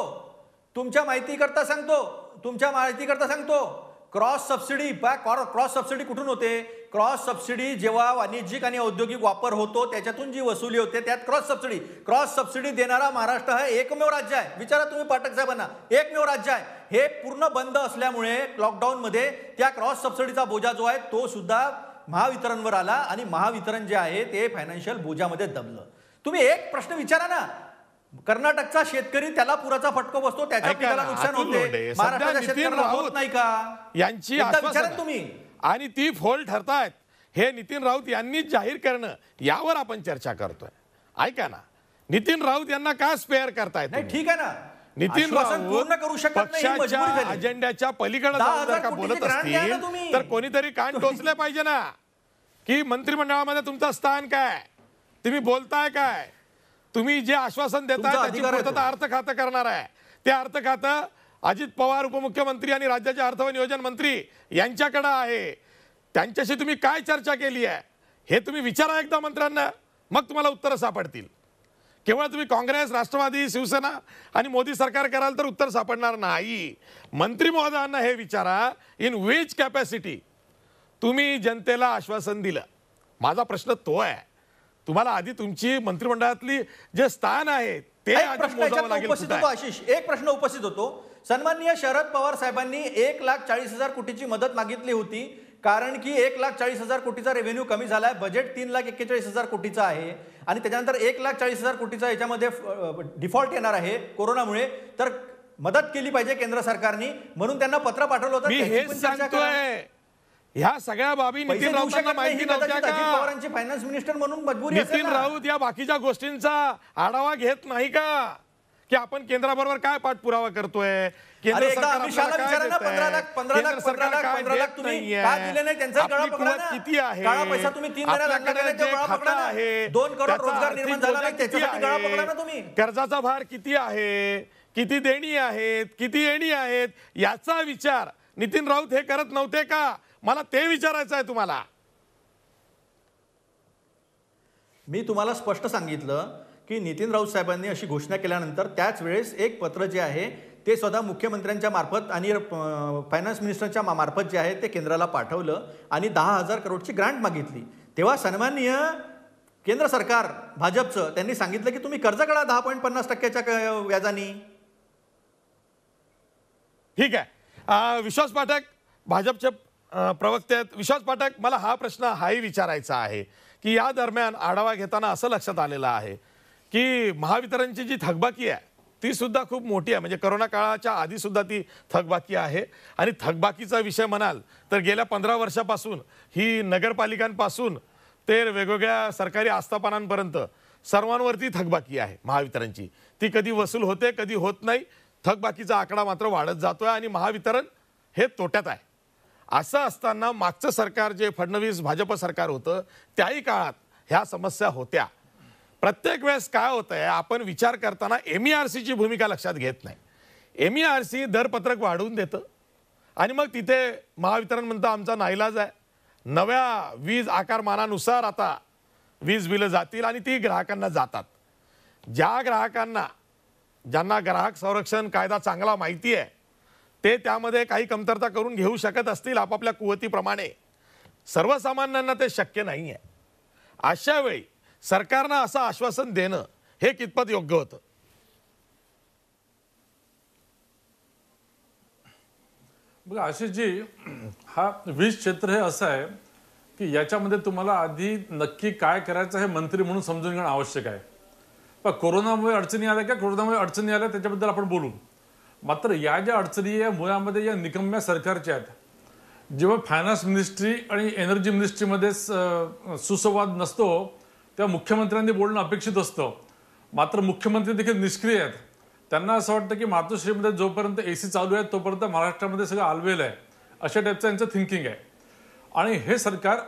तुमच्या माहितीकरता सांगतो तुमच्या माहितीकरता सांगतो क्रॉस सबसिडी क्रॉस सबसिडी कुठून होते क्रॉस सबसिडी जेव्हा वाणिज्यिक आणि औद्योगिक वापर होतो त्याच्यातून जी वसुली होते त्यात क्रॉस सबसिडी क्रॉस सबसिडी देणारा महाराष्ट्र हा एकमेव राज्य आहे विचारा तुम्ही पाठक साहेबांना एकमेव राज्य आहे हे पूर्ण बंद असल्यामुळे लॉकडाऊनमध्ये त्या क्रॉस सबसिडीचा बोजा जो आहे तो सुद्धा महावितरणवर आला आणि महावितरण जे आहे ते फायनान्शियल बोजामध्ये दबलं तुम्ही एक प्रश्न विचारा ना कर्नाटकचा शेतकरी त्याला पुराचा फटको बसतो त्याच्या पिकाला नुकसान होते यांची तुम्ही आणि ती फोल ठरतायत हे नितीन राऊत यांनी जाहीर करणं यावर आपण चर्चा करतोय ऐका ना नितीन राऊत यांना का स्पेअर करतायत नाही ठीक आहे ना नितीन पूर्ण करू शकत अजेंड्याच्या पलीकडे बोलत असतील तर कोणीतरी कान टोचले पाहिजे ना की मंत्रिमंडळामध्ये तुमचं स्थान काय तुम्ही बोलताय काय तुम्ही जे आश्वासन देता त्याची पूर्तता अर्थ खातं करणार आहे ते अर्थ खातं अजित पवार उपमुख्यमंत्री आणि राज्याचे अर्थ व नियोजन मंत्री यांच्याकडे आहे त्यांच्याशी तुम्ही काय चर्चा केली आहे हे तुम्ही विचारा एकदा मंत्र्यांना मग तुम्हाला उत्तरं सापडतील केवळ तुम्ही काँग्रेस राष्ट्रवादी शिवसेना आणि मोदी सरकार कराल तर उत्तर सापडणार नाही मंत्री महोदयांना हे विचारा इन विच कॅपॅसिटी तुम्ही जनतेला आश्वासन दिलं माझा प्रश्न तो आहे तुम्हाला आधी तुमची मंत्रिमंडळातली जे स्थान आहे ते उपस्थित होतो आशिष एक प्रश्न उपस्थित होतो सन्माननीय शरद पवार साहेबांनी एक लाख चाळीस हजार कोटीची मदत मागितली होती कारण की एक लाख चाळीस हजार कोटीचा रेव्हेन्यू कमी झाला आहे बजेट तीन लाख एक्केचाळीस हजार कोटीचा आहे आणि त्याच्यानंतर एक लाख चाळीस हजार कोटीचा याच्यामध्ये डिफॉल्ट येणार आहे कोरोनामुळे तर मदत केली पाहिजे केंद्र सरकारनी म्हणून त्यांना पत्र पाठवलं होतं ह्या सगळ्या बाबी नितीन राऊतांना माहिती नव्हत्या का फायनान्स मिनिस्टर म्हणून मजबूरी नितीन राऊत या बाकीच्या गोष्टींचा आढावा घेत नाही का की आपण केंद्राबरोबर काय पाठपुरावा करतोय केंद्र किती आहे कर्जाचा भार किती आहे किती देणी आहेत किती येणी आहेत याचा विचार नितीन राऊत हे करत नव्हते का मला ते विचारायचं आहे तुम्हाला मी तुम्हाला स्पष्ट सांगितलं की नितीन राऊत साहेबांनी अशी घोषणा केल्यानंतर त्याच वेळेस एक पत्र जे आहे ते स्वतः मुख्यमंत्र्यांच्या मार्फत आणि फायनान्स मिनिस्टरच्या मार्फत जे आहे ते केंद्राला पाठवलं आणि दहा हजार करोडची ग्रांट मागितली तेव्हा सन्माननीय केंद्र सरकार भाजपचं त्यांनी सांगितलं की तुम्ही कर्ज काढा दहा पॉईंट पन्नास टक्क्याच्या व्याजाने ठीक आहे विश्वास पाठक भाजपचे प्रवक्ते आहेत विश्वास पाठक मला हा प्रश्न हाही विचारायचा आहे की या दरम्यान आढावा घेताना असं लक्षात आलेलं आहे की महावितरणची जी थकबाकी आहे ती सुद्धा खूप मोठी आहे म्हणजे करोना काळाच्या आधी सुद्धा ती थकबाकी आहे आणि थकबाकीचा विषय म्हणाल तर गेल्या पंधरा वर्षापासून ही नगरपालिकांपासून ते वेगवेगळ्या सरकारी आस्थापनांपर्यंत सर्वांवरती थकबाकी आहे महावितरणची ती कधी वसूल होते कधी होत नाही थकबाकीचा आकडा मात्र वाढत जातोय आणि महावितरण हे तोट्यात आहे असं असताना मागचं सरकार जे फडणवीस भाजप सरकार होतं त्याही काळात ह्या समस्या होत्या प्रत्येक वेळेस काय होतं आहे आपण विचार करताना एम ई आर सीची भूमिका लक्षात घेत नाही एम ई आर सी दरपत्रक वाढवून देतं आणि मग तिथे महावितरण म्हणतं आमचा नाईलाज आहे नव्या वीज आकारमानानुसार आता वीज बिलं जातील आणि ती ग्राहकांना जातात ज्या ग्राहकांना ज्यांना ग्राहक संरक्षण कायदा चांगला माहिती आहे ते त्यामध्ये काही कमतरता करून घेऊ शकत असतील आपापल्या कुवतीप्रमाणे सर्वसामान्यांना ते शक्य नाही आहे अशा वेळी सरकारनं असं आश्वासन देणं हे कितपत योग्य होतं बघा आशिषजी हा वीज क्षेत्र हे असं आहे की याच्यामध्ये तुम्हाला आधी नक्की काय करायचं हे मंत्री म्हणून समजून घेणं आवश्यक आहे पण कोरोनामुळे अडचणी आल्या का कोरोनामुळे अडचणी आल्या त्याच्याबद्दल आपण बोलू मात्र या ज्या अडचणी या मुळामध्ये या निकम्या सरकारच्या आहेत जेव्हा फायनान्स मिनिस्ट्री आणि एनर्जी मिनिस्ट्रीमध्ये सुसंवाद नसतो तेव्हा मुख्यमंत्र्यांनी बोलणं अपेक्षित असतं मात्र मुख्यमंत्री देखील निष्क्रिय आहेत त्यांना असं वाटतं की मातोश्रीमध्ये जोपर्यंत ए सी चालू आहे तोपर्यंत महाराष्ट्रामध्ये सगळं आलवेल आहे अशा टाईपचं यांचं थिंकिंग आहे आणि हे सरकार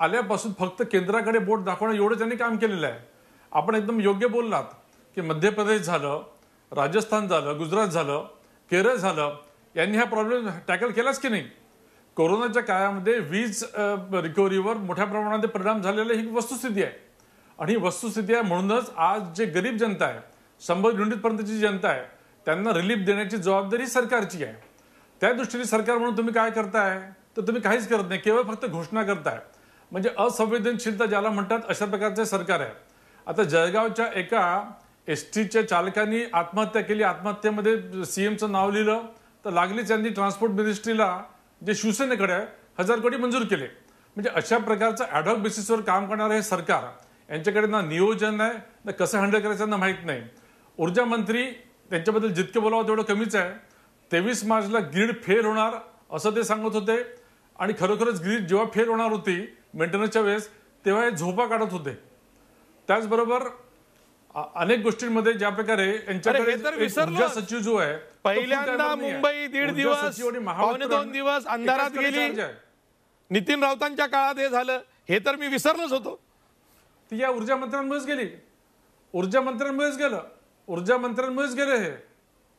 आल्यापासून फक्त केंद्राकडे बोट दाखवणं एवढं त्यांनी काम केलेलं आहे आपण एकदम योग्य बोललात की मध्य प्रदेश झालं राजस्थान झालं गुजरात झालं केरळ झालं यांनी हा प्रॉब्लेम टॅकल केलाच की नाही कोरोनाच्या काळामध्ये वीज रिकव्हरीवर मोठ्या प्रमाणात परिणाम झालेला ही वस्तुस्थिती आहे आणि ही वस्तुस्थिती आहे म्हणूनच आज जे गरीब जनता आहे शंभर युनिटपर्यंतची जनता आहे त्यांना रिलीफ देण्याची जबाबदारी सरकारची आहे त्या दृष्टीने सरकार म्हणून तुम्ही काय करताय तर तुम्ही काहीच करत नाही केवळ फक्त घोषणा करताय म्हणजे असंवेदनशीलता ज्याला म्हणतात अशा प्रकारचे सरकार आहे आता जळगावच्या एका एस टीच्या चालकांनी आत्महत्या केली आत्महत्येमध्ये सीएमचं नाव लिहिलं तर लागलीच यांनी ट्रान्सपोर्ट मिनिस्ट्रीला जे शिवसेनेकडे आहे हजार कोटी मंजूर केले म्हणजे अशा प्रकारचं ॲडॉक बेसिसवर काम करणारं हे सरकार यांच्याकडे ना नियोजन आहे ना कसं हँडल करायचं ना माहीत नाही ऊर्जा मंत्री त्यांच्याबद्दल जितकं बोलावं तेवढं कमीच आहे तेवीस मार्चला ग्रीड फेल होणार असं ते सांगत होते आणि खरोखरच ग्रीड जेव्हा फेल होणार होती मेंटेनन्सच्या वेळेस तेव्हा हे झोपा काढत होते त्याचबरोबर अनेक गोष्टींमध्ये ज्या प्रकारे यांच्याकडे सचिव जो आहे पहिल्यांदा मुंबई दीड दिवस पावणे दोन दिवस अंधारात गेली नितीन राऊतांच्या काळात हे झालं हे तर मी विसरलोच होतो ती या ऊर्जा मंत्र्यांमुळेच गेली ऊर्जा मंत्र्यांमुळेच गेलं ऊर्जा मंत्र्यांमुळेच गेलं हे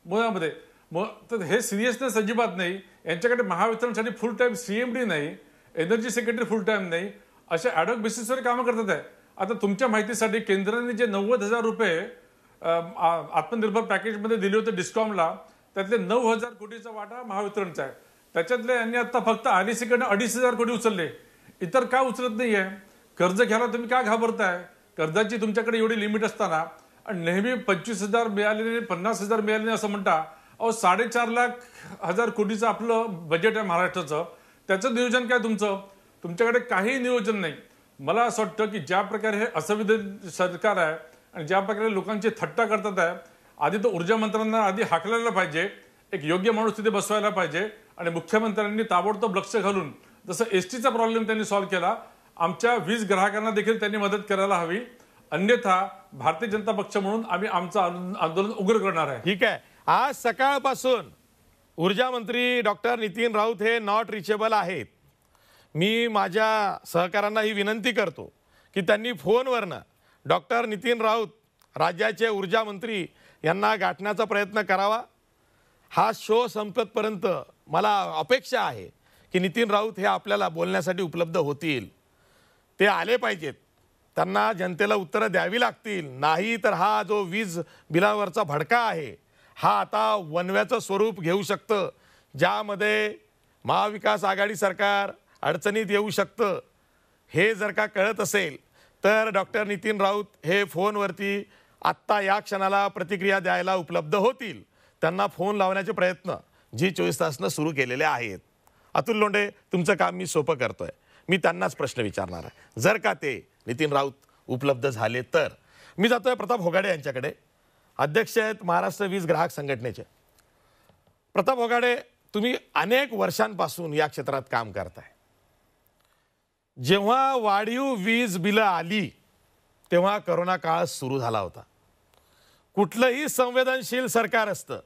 मुळामध्ये मग तर हे सिरियसनेस अजिबात नाही यांच्याकडे महावितरणसाठी फुल टाइम सीएमडी नाही एनर्जी सेक्रेटरी फुल टाइम नाही अशा ऍडॉक बेसिसवर कामं करतात आहे आता तुमच्या माहितीसाठी केंद्राने जे नव्वद हजार रुपये आत्मनिर्भर पॅकेजमध्ये दिले होते डिस्कॉमला त्यातले नऊ हजार कोटीचा वाटा महावितरणचा आहे त्याच्यातले यांनी आता फक्त आर अडीच हजार कोटी उचलले इतर का उचलत नाहीये कर्ज घ्यायला तुम्ही का घाबरताय कर्जाची तुमच्याकडे एवढी लिमिट असताना आणि नेहमी पंचवीस हजार मिळालेले पन्नास हजार मिळाले असं म्हणता अहो साडेचार लाख हजार कोटीचं आपलं बजेट आहे महाराष्ट्राचं त्याचं नियोजन काय तुमचं तुमच्याकडे काही नियोजन नाही मला असं वाटतं की ज्या प्रकारे हे असंविध सरकार आहे आणि ज्या प्रकारे लोकांची थट्टा करतात आहे आधी तर ऊर्जा मंत्र्यांना आधी हाकलायला पाहिजे एक योग्य माणूस तिथे बसवायला पाहिजे आणि मुख्यमंत्र्यांनी ताबडतोब लक्ष घालून जसं एस टीचा प्रॉब्लेम त्यांनी सॉल्व्ह केला आमच्या वीज ग्राहकांना देखील त्यांनी मदत करायला हवी अन्यथा भारतीय जनता पक्ष म्हणून आम्ही आमचं आंदोलन उग्र करणार आहे ठीक आहे आज सकाळपासून ऊर्जा मंत्री डॉक्टर नितीन राऊत हे नॉट रिचेबल आहेत मी माझ्या सहकारांना ही विनंती करतो की त्यांनी फोनवरनं डॉक्टर नितीन राऊत राज्याचे ऊर्जा मंत्री यांना गाठण्याचा प्रयत्न करावा हा शो संपतपर्यंत मला अपेक्षा आहे की नितीन राऊत हे आपल्याला बोलण्यासाठी उपलब्ध होतील ते आले पाहिजेत त्यांना जनतेला उत्तरं द्यावी लागतील नाही तर हा जो वीज बिलावरचा भडका आहे हा आता वनव्याचं स्वरूप घेऊ शकतं ज्यामध्ये महाविकास आघाडी सरकार अडचणीत येऊ शकतं हे जर का कळत असेल तर डॉक्टर नितीन राऊत हे फोनवरती आत्ता या क्षणाला प्रतिक्रिया द्यायला उपलब्ध होतील त्यांना फोन लावण्याचे प्रयत्न जी चोवीस तासनं सुरू केलेले आहेत अतुल लोंडे तुमचं काम मी सोपं करतोय मी त्यांनाच प्रश्न विचारणार आहे जर का ते नितीन राऊत उपलब्ध झाले तर मी जातोय प्रताप होगाडे यांच्याकडे अध्यक्ष आहेत महाराष्ट्र वीज ग्राहक संघटनेचे प्रताप होगाडे तुम्ही अनेक वर्षांपासून या क्षेत्रात काम करताय जेव्हा वाढीव वीज बिलं आली तेव्हा करोना काळ सुरू झाला होता कुठलंही संवेदनशील सरकार असतं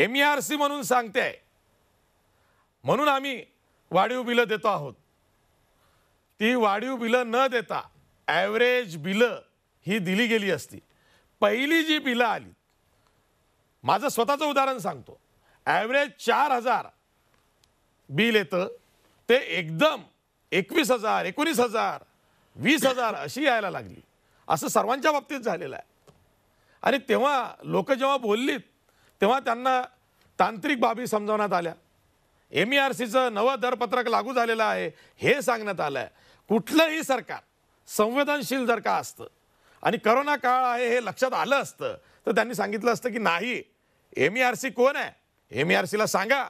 एम ई आर सी म्हणून सांगते आहे म्हणून आम्ही वाढीव बिलं देतो आहोत ती वाढीव बिलं न देता ॲव्हरेज बिलं ही दिली गेली असती पहिली जी बिलं आली माझं स्वतःचं उदाहरण सांगतो ॲव्हरेज चार हजार बिल येतं ते एकदम एकवीस हजार एकोणीस हजार वीस हजार अशी यायला लागली असं सर्वांच्या बाबतीत झालेलं आहे आणि तेव्हा लोक जेव्हा बोललीत तेव्हा त्यांना तांत्रिक बाबी समजवण्यात आल्या एम ई आर सीचं नवं दरपत्रक लागू झालेलं आहे हे सांगण्यात आलं आहे कुठलंही सरकार संवेदनशील जर का असतं आणि करोना काळ आहे हे लक्षात आलं असतं तर त्यांनी सांगितलं असतं की नाही एम ई आर सी कोण आहे एम ई आर सीला सांगा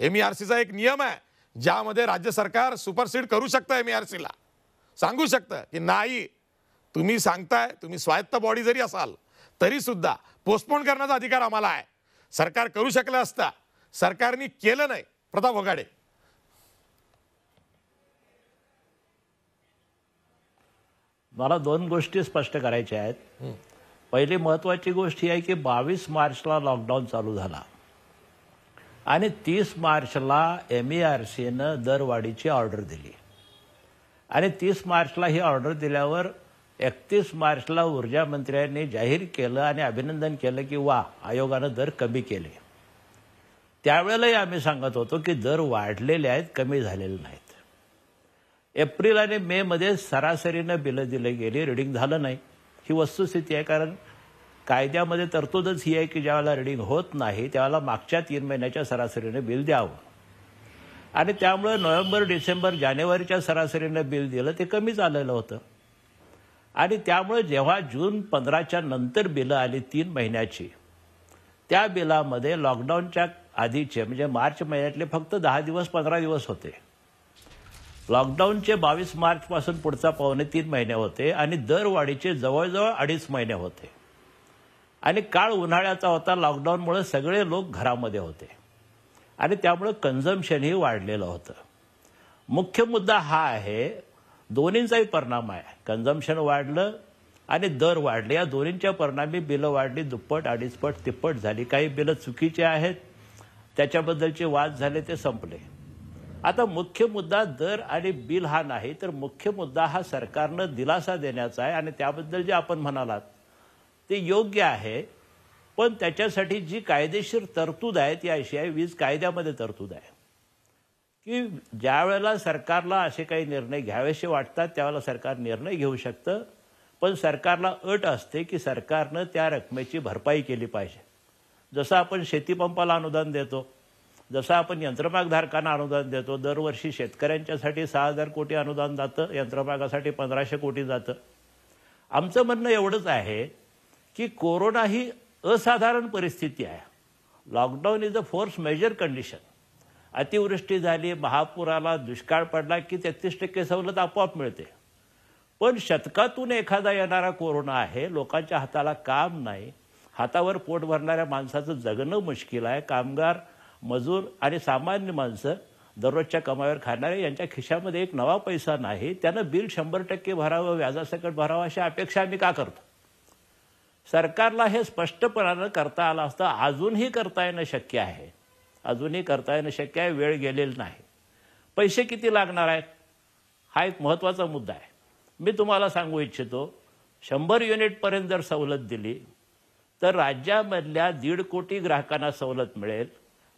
एम ई आर सीचा एक नियम आहे ज्यामध्ये राज्य सरकार सुपरसीड करू शकतं एम आर सीला सांगू शकतं की नाही तुम्ही सांगताय तुम्ही स्वायत्त बॉडी जरी असाल तरीसुद्धा पोस्टपोन करण्याचा अधिकार आम्हाला आहे सरकार करू शकलं असता सरकारने केलं नाही प्रताप वगाडे मला दोन गोष्टी स्पष्ट करायच्या आहेत पहिली महत्वाची गोष्ट ही आहे की बावीस मार्चला लॉकडाऊन चालू झाला आणि तीस मार्चला एम ए आर सीनं दरवाढीची ऑर्डर दिली आणि तीस मार्चला ही ऑर्डर दिल्यावर एकतीस मार्चला ऊर्जा मंत्र्यांनी जाहीर केलं आणि अभिनंदन केलं की वा आयोगानं दर कमी केले त्यावेळेलाही आम्ही सांगत होतो की दर वाढलेले आहेत कमी झालेले नाहीत एप्रिल आणि मे मध्ये सरासरीनं बिलं दिले गेली रिडिंग झालं नाही ही वस्तुस्थिती आहे कारण कायद्यामध्ये तरतूदच ही आहे की ज्यावेळेला रिडिंग होत नाही त्यावेळेला मागच्या तीन महिन्याच्या सरासरीने बिल द्यावं आणि त्यामुळे नोव्हेंबर डिसेंबर जानेवारीच्या सरासरीने बिल दिलं ते कमीच आलेलं होतं आणि त्यामुळे जेव्हा जून पंधराच्या नंतर बिलं आली तीन महिन्याची त्या बिलामध्ये लॉकडाऊनच्या आधीचे म्हणजे मार्च महिन्यातले फक्त दहा दिवस पंधरा दिवस होते लॉकडाऊनचे बावीस मार्चपासून पुढचा पावणे तीन महिने होते आणि दरवाढीचे जवळजवळ अडीच महिने होते आणि काळ उन्हाळ्याचा होता लॉकडाऊनमुळे सगळे लोक घरामध्ये होते आणि त्यामुळे कन्झम्पनही वाढलेलं होतं मुख्य मुद्दा हा आहे दोन्हींचाही परिणाम आहे कन्झम्पशन वाढलं आणि दर वाढले या दोन्हींच्या परिणामी बिलं वाढली दुप्पट अडीचपट तिप्पट झाली काही बिलं चुकीचे आहेत त्याच्याबद्दलचे वाद झाले ते संपले आता मुख्य मुद्दा दर आणि बिल हा नाही तर मुख्य मुद्दा हा सरकारनं दिलासा देण्याचा आहे आणि त्याबद्दल जे आपण म्हणालात ते योग्य आहे पण त्याच्यासाठी जी कायदेशीर तरतूद आहे ती अशी आहे वीज कायद्यामध्ये तरतूद आहे की ज्या वेळेला सरकारला असे काही निर्णय घ्यावेसे वाटतात त्यावेळेला सरकार निर्णय घेऊ शकतं पण सरकारला अट असते की सरकारनं त्या रकमेची भरपाई केली पाहिजे जसं आपण शेतीपंपाला अनुदान देतो जसं आपण यंत्रमागधारकांना अनुदान देतो दरवर्षी शेतकऱ्यांच्यासाठी सहा हजार कोटी अनुदान जातं यंत्रमागासाठी पंधराशे कोटी जातं आमचं म्हणणं एवढंच आहे की कोरोना ही असाधारण परिस्थिती आहे lockdown is a force majeure condition अतिवृष्टी झाली महापुराला दुष्काळ पडला की तेहतीस टक्के सवलत आपोआप मिळते पण शतकातून एखादा येणारा कोरोना आहे लोकांच्या हाताला काम नाही हातावर पोट भरणाऱ्या माणसाचं जगणं मुश्किल आहे कामगार मजूर आणि सामान्य माणसं दररोजच्या कमाईवर खाणारे यांच्या खिशामध्ये एक नवा पैसा नाही त्यानं बिल शंभर टक्के भरावं व्याजासकट भरावं अशी अपेक्षा आम्ही का करतो सरकारला हे स्पष्टपणानं करता आलं असतं अजूनही करता येणं शक्य आहे अजूनही करता येणं शक्य आहे वेळ गेलेला नाही पैसे किती लागणार आहेत हा एक महत्त्वाचा मुद्दा आहे मी तुम्हाला सांगू इच्छितो शंभर युनिटपर्यंत जर सवलत दिली तर राज्यामधल्या दीड कोटी ग्राहकांना सवलत मिळेल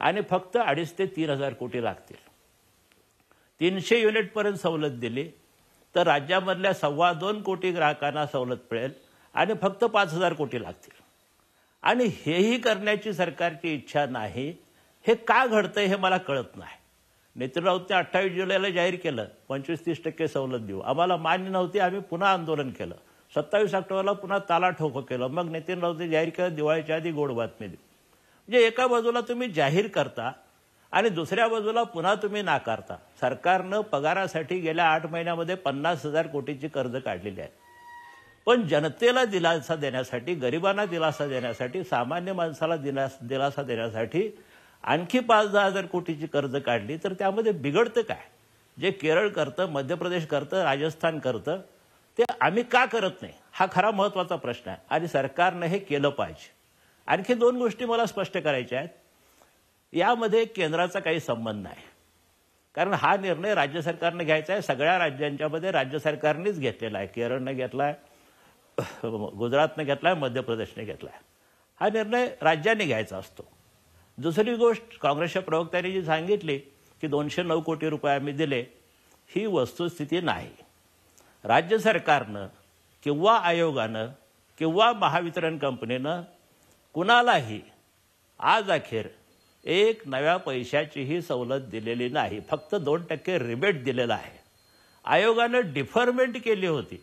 आणि फक्त अडीच ते तीन हजार कोटी लागतील तीनशे युनिटपर्यंत सवलत दिली तर राज्यामधल्या सव्वा दोन कोटी ग्राहकांना सवलत मिळेल आणि फक्त पाच हजार कोटी लागतील आणि हेही करण्याची सरकारची इच्छा नाही हे का घडतंय हे मला कळत नाही नितीन राऊतने अठ्ठावीस जुलैला जाहीर केलं पंचवीस तीस टक्के सवलत देऊ आम्हाला मान्य नव्हती आम्ही पुन्हा आंदोलन केलं सत्तावीस ऑक्टोबरला पुन्हा ताला ठोकं केलं मग नितीन राऊतने जाहीर केलं दिवाळीच्या आधी गोड बातमी देऊ म्हणजे एका बाजूला तुम्ही जाहीर करता आणि दुसऱ्या बाजूला पुन्हा तुम्ही नाकारता सरकारनं पगारासाठी गेल्या आठ महिन्यामध्ये पन्नास हजार कोटीची कर्ज काढलेली आहेत पण जनतेला दिलासा देण्यासाठी गरिबांना दिलासा देण्यासाठी सामान्य माणसाला दिलास दिलासा देण्यासाठी आणखी पाच दहा हजार कोटीची कर्ज काढली तर त्यामध्ये बिघडतं काय जे केरळ करतं मध्य प्रदेश करतं राजस्थान करतं ते आम्ही का करत नाही हा खरा महत्त्वाचा प्रश्न आहे आणि सरकारनं हे केलं पाहिजे आणखी दोन गोष्टी मला स्पष्ट करायच्या आहेत यामध्ये केंद्राचा काही संबंध नाही कारण हा निर्णय राज्य सरकारनं घ्यायचा आहे सगळ्या राज्यांच्यामध्ये राज्य सरकारनेच घेतलेला आहे केरळनं घेतला आहे गुजरातने घेतला आहे मध्य प्रदेशने घेतला आहे हा निर्णय राज्याने घ्यायचा असतो दुसरी गोष्ट काँग्रेसच्या प्रवक्त्याने जी सांगितली की दोनशे नऊ कोटी रुपये आम्ही दिले ही वस्तुस्थिती नाही राज्य सरकारनं किंवा आयोगानं किंवा महावितरण कंपनीनं कुणालाही आज अखेर एक नव्या पैशाचीही सवलत दिलेली नाही फक्त दोन टक्के रिबेट दिलेला आहे आयोगानं डिफरमेंट केली होती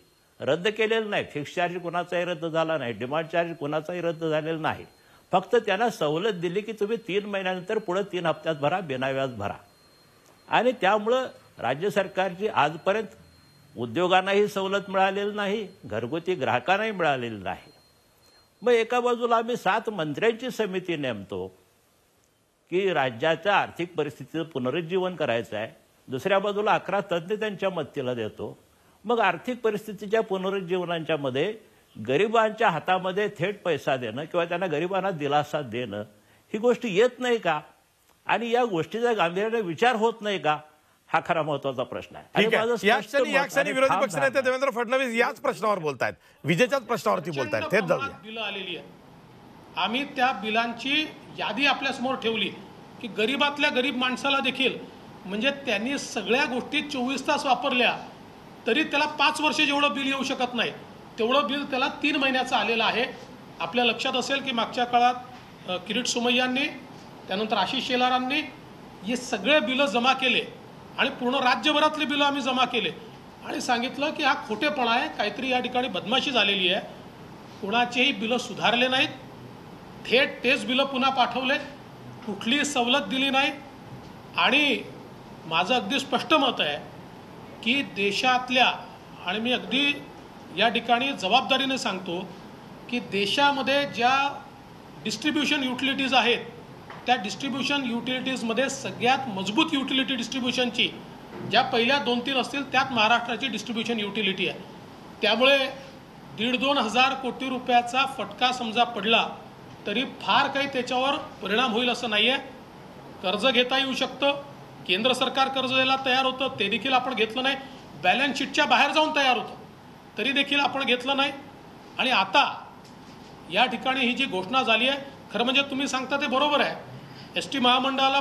रद्द केलेलं नाही फिक्स चार्ज कुणाचाही रद्द झाला नाही डिमांड चार्ज कुणाचाही रद्द झालेला नाही फक्त त्यांना सवलत दिली की तुम्ही तीन महिन्यानंतर पुढे तीन हप्त्यात भरा बिनाव्याज भरा आणि त्यामुळं राज्य सरकारची आजपर्यंत उद्योगांनाही सवलत मिळालेली नाही घरगुती ग्राहकांनाही मिळालेली नाही मग एका बाजूला आम्ही सात मंत्र्यांची समिती नेमतो की राज्याच्या आर्थिक परिस्थितीचं पुनरुज्जीवन करायचं आहे दुसऱ्या बाजूला अकरा तज्ज्ञ त्यांच्या मदतीला देतो मग आर्थिक परिस्थितीच्या पुनरुज्जीवनांच्या मध्ये गरिबांच्या हातामध्ये थेट पैसा देणं किंवा त्यांना गरिबांना दिलासा देणं ही गोष्ट येत नाही का आणि या गोष्टीचा गांभीर्याने विचार होत नाही का हा खरा महत्वाचा प्रश्न आहे या विरोधी पक्षनेते देवेंद्र फडणवीस याच प्रश्नावर बोलतायत विजेच्याच प्रश्नावरती बोलतायत थेट जाऊया आलेली आहे आम्ही त्या बिलांची यादी आपल्यासमोर ठेवली की गरीबातल्या गरीब माणसाला देखील म्हणजे त्यांनी सगळ्या गोष्टी चोवीस तास वापरल्या तरी त्याला पाच वर्षे जेवढं बिल येऊ शकत नाही तेवढं बिल त्याला तीन महिन्याचं आलेलं आहे आपल्या लक्षात असेल की मागच्या काळात किरीट सुमय्यांनी त्यानंतर आशिष शेलारांनी हे सगळे बिलं जमा केले आणि पूर्ण राज्यभरातली बिलं आम्ही जमा केले आणि सांगितलं की हा खोटेपणा आहे काहीतरी या ठिकाणी बदमाशी झालेली आहे कोणाचेही बिलं सुधारले नाहीत थेट तेच बिलं पुन्हा पाठवले कुठलीही सवलत दिली नाही आणि माझं अगदी स्पष्ट मत आहे की देशातल्या आणि मी अगदी या ठिकाणी जबाबदारीने सांगतो की देशामध्ये ज्या डिस्ट्रीब्युशन युटिलिटीज आहेत त्या डिस्ट्रीब्युशन युटिलिटीजमध्ये सगळ्यात मजबूत युटिलिटी डिस्ट्रीब्युशनची ज्या पहिल्या दोन तीन असतील त्यात महाराष्ट्राची डिस्ट्रीब्युशन युटिलिटी आहे त्यामुळे दीड दोन हजार कोटी रुपयाचा फटका समजा पडला तरी फार काही त्याच्यावर परिणाम होईल असं नाही आहे कर्ज घेता येऊ शकतं केंद्र सरकार कर्ज द्यायला तयार होतं ते देखील आपण घेतलं नाही बॅलन्स शीटच्या बाहेर जाऊन तयार होतं तरी देखील आपण घेतलं नाही आणि आता या ठिकाणी ही जी घोषणा झाली आहे खरं म्हणजे तुम्ही सांगता ते बरोबर आहे एस टी महामंडळाला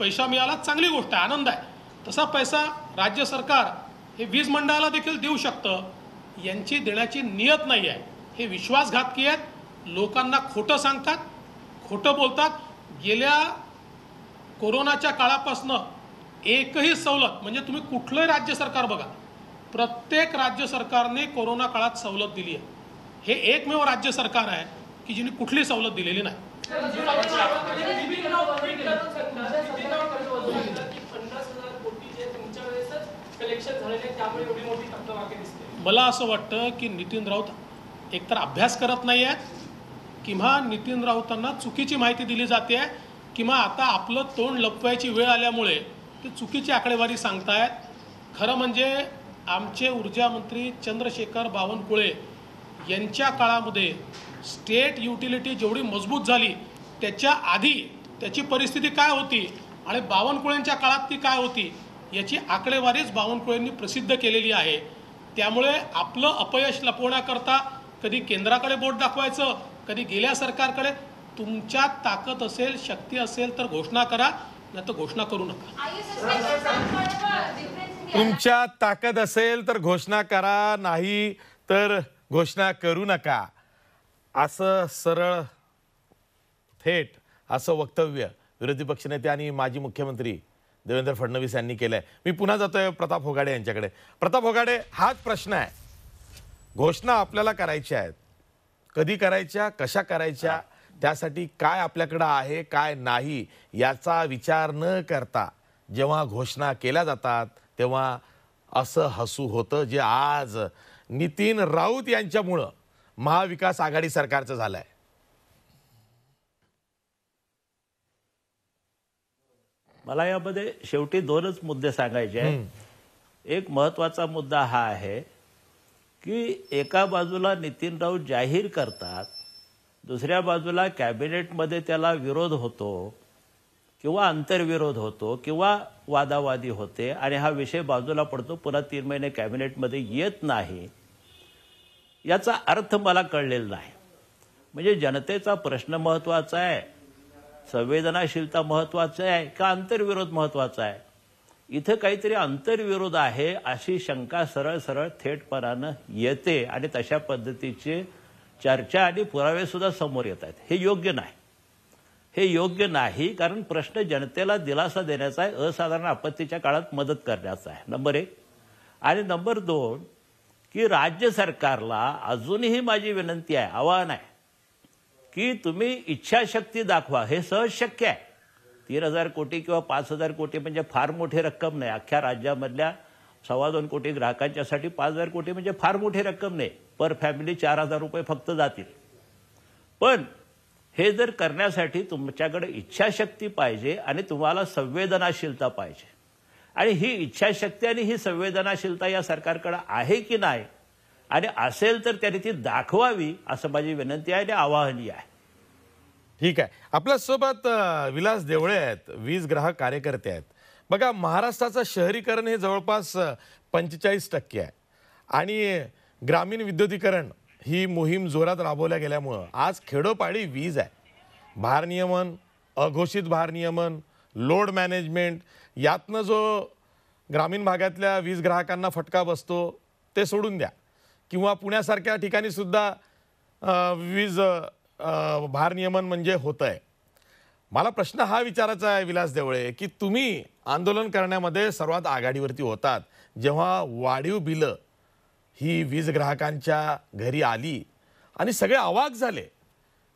पैसा मिळाला चांगली गोष्ट आहे आनंद आहे तसा पैसा राज्य सरकार हे वीज मंडळाला देखील देऊ शकतं यांची देण्याची नियत नाही आहे हे विश्वासघातकी आहेत लोकांना खोटं सांगतात खोटं बोलतात गेल्या कोरोनाच्या काळापासनं एकही सवलत म्हणजे तुम्ही कुठलंही राज्य सरकार बघा प्रत्येक राज्य सरकारने कोरोना काळात सवलत दिली आहे हे एकमेव राज्य सरकार आहे की जिने कुठली सवलत दिलेली नाही मला असं वाटतं की नितीन राऊत एकतर अभ्यास करत नाही आहेत किंवा नितीन राऊतांना चुकीची माहिती दिली जाते किंवा आता आपलं तोंड लपवायची वेळ आल्यामुळे ते चुकीची आकडेवारी सांगतायत खरं म्हणजे आमचे ऊर्जा मंत्री चंद्रशेखर बावनकुळे यांच्या काळामध्ये स्टेट युटिलिटी जेवढी मजबूत झाली त्याच्या आधी त्याची परिस्थिती काय होती आणि बावनकुळेंच्या काळात ती काय होती याची आकडेवारीच बावनकुळेंनी प्रसिद्ध केलेली आहे त्यामुळे आपलं अपयश लपवण्याकरता कधी केंद्राकडे बोट दाखवायचं कधी गेल्या सरकारकडे तुमच्या ताकद असेल शक्ती असेल तर घोषणा करा नाही घोषणा करू नका तुमच्या ताकद असेल तर घोषणा करा नाही तर घोषणा करू नका असं सरळ थेट असं वक्तव्य विरोधी पक्षनेते आणि माजी मुख्यमंत्री देवेंद्र फडणवीस यांनी केलं आहे मी पुन्हा जातोय प्रताप होगाडे यांच्याकडे प्रताप होगाडे हाच प्रश्न आहे घोषणा आपल्याला करायच्या आहेत कधी करायच्या कशा करायच्या त्यासाठी काय आपल्याकडं आहे काय नाही याचा विचार न करता जेव्हा घोषणा केल्या जातात तेव्हा असं हसू होतं जे आज नितीन राऊत यांच्यामुळं महाविकास आघाडी सरकारचं झालं आहे मला यामध्ये शेवटी दोनच मुद्दे सांगायचे आहेत एक महत्वाचा मुद्दा हा आहे की एका बाजूला नितीन राऊत जाहीर करतात दुसऱ्या बाजूला कॅबिनेटमध्ये त्याला विरोध होतो किंवा आंतरविरोध होतो किंवा वादावादी होते आणि हा विषय बाजूला पडतो पुन्हा तीन महिने कॅबिनेटमध्ये येत नाही याचा अर्थ मला कळलेला नाही म्हणजे जनतेचा प्रश्न महत्त्वाचा आहे संवेदनाशीलता महत्त्वाची आहे का आंतरविरोध महत्त्वाचा आहे इथं काहीतरी आंतरविरोध आहे अशी शंका सरळ सरळ थेटपणानं येते आणि तशा पद्धतीचे चर्चा आणि पुरावे सुद्धा समोर येत आहेत हे योग्य नाही हे योग्य नाही कारण प्रश्न जनतेला दिलासा देण्याचा आहे असाधारण आपत्तीच्या काळात मदत करण्याचा आहे नंबर एक आणि नंबर दोन की राज्य सरकारला अजूनही माझी विनंती आहे आव्हान आहे की तुम्ही इच्छाशक्ती दाखवा हे सहज शक्य आहे तीन हजार कोटी किंवा पाच हजार कोटी म्हणजे फार मोठी रक्कम नाही अख्ख्या राज्यामधल्या सव्वा दोन कोटी ग्राहकांच्यासाठी पाच हजार कोटी म्हणजे फार मोठी रक्कम नाही पर फॅमिली चार हजार रुपये फक्त जातील पण हे जर करण्यासाठी तुमच्याकडे इच्छाशक्ती पाहिजे आणि तुम्हाला संवेदनाशीलता पाहिजे आणि ही इच्छाशक्ती आणि ही संवेदनाशीलता या सरकारकडे आहे की नाही आणि असेल तर त्याने ती दाखवावी असं माझी विनंती आहे आणि आवाहनही आहे ठीक आहे आपल्या सोबत विलास देवळे आहेत वीज ग्राहक कार्यकर्ते आहेत बघा महाराष्ट्राचं शहरीकरण हे जवळपास पंचेचाळीस टक्के आहे आणि ग्रामीण विद्युतीकरण ही मोहीम जोरात राबवल्या गेल्यामुळं आज खेडोपाडी वीज आहे भारनियमन अघोषित भारनियमन लोड मॅनेजमेंट यातनं जो ग्रामीण भागातल्या वीज ग्राहकांना फटका बसतो ते सोडून द्या किंवा पुण्यासारख्या ठिकाणी सुद्धा वीज भारनियमन म्हणजे होतं आहे मला प्रश्न हा विचारायचा आहे विलास देवळे की तुम्ही आंदोलन करण्यामध्ये सर्वात आघाडीवरती होतात जेव्हा वाढीव बिलं ही वीज ग्राहकांच्या घरी आली आणि सगळे अवाक झाले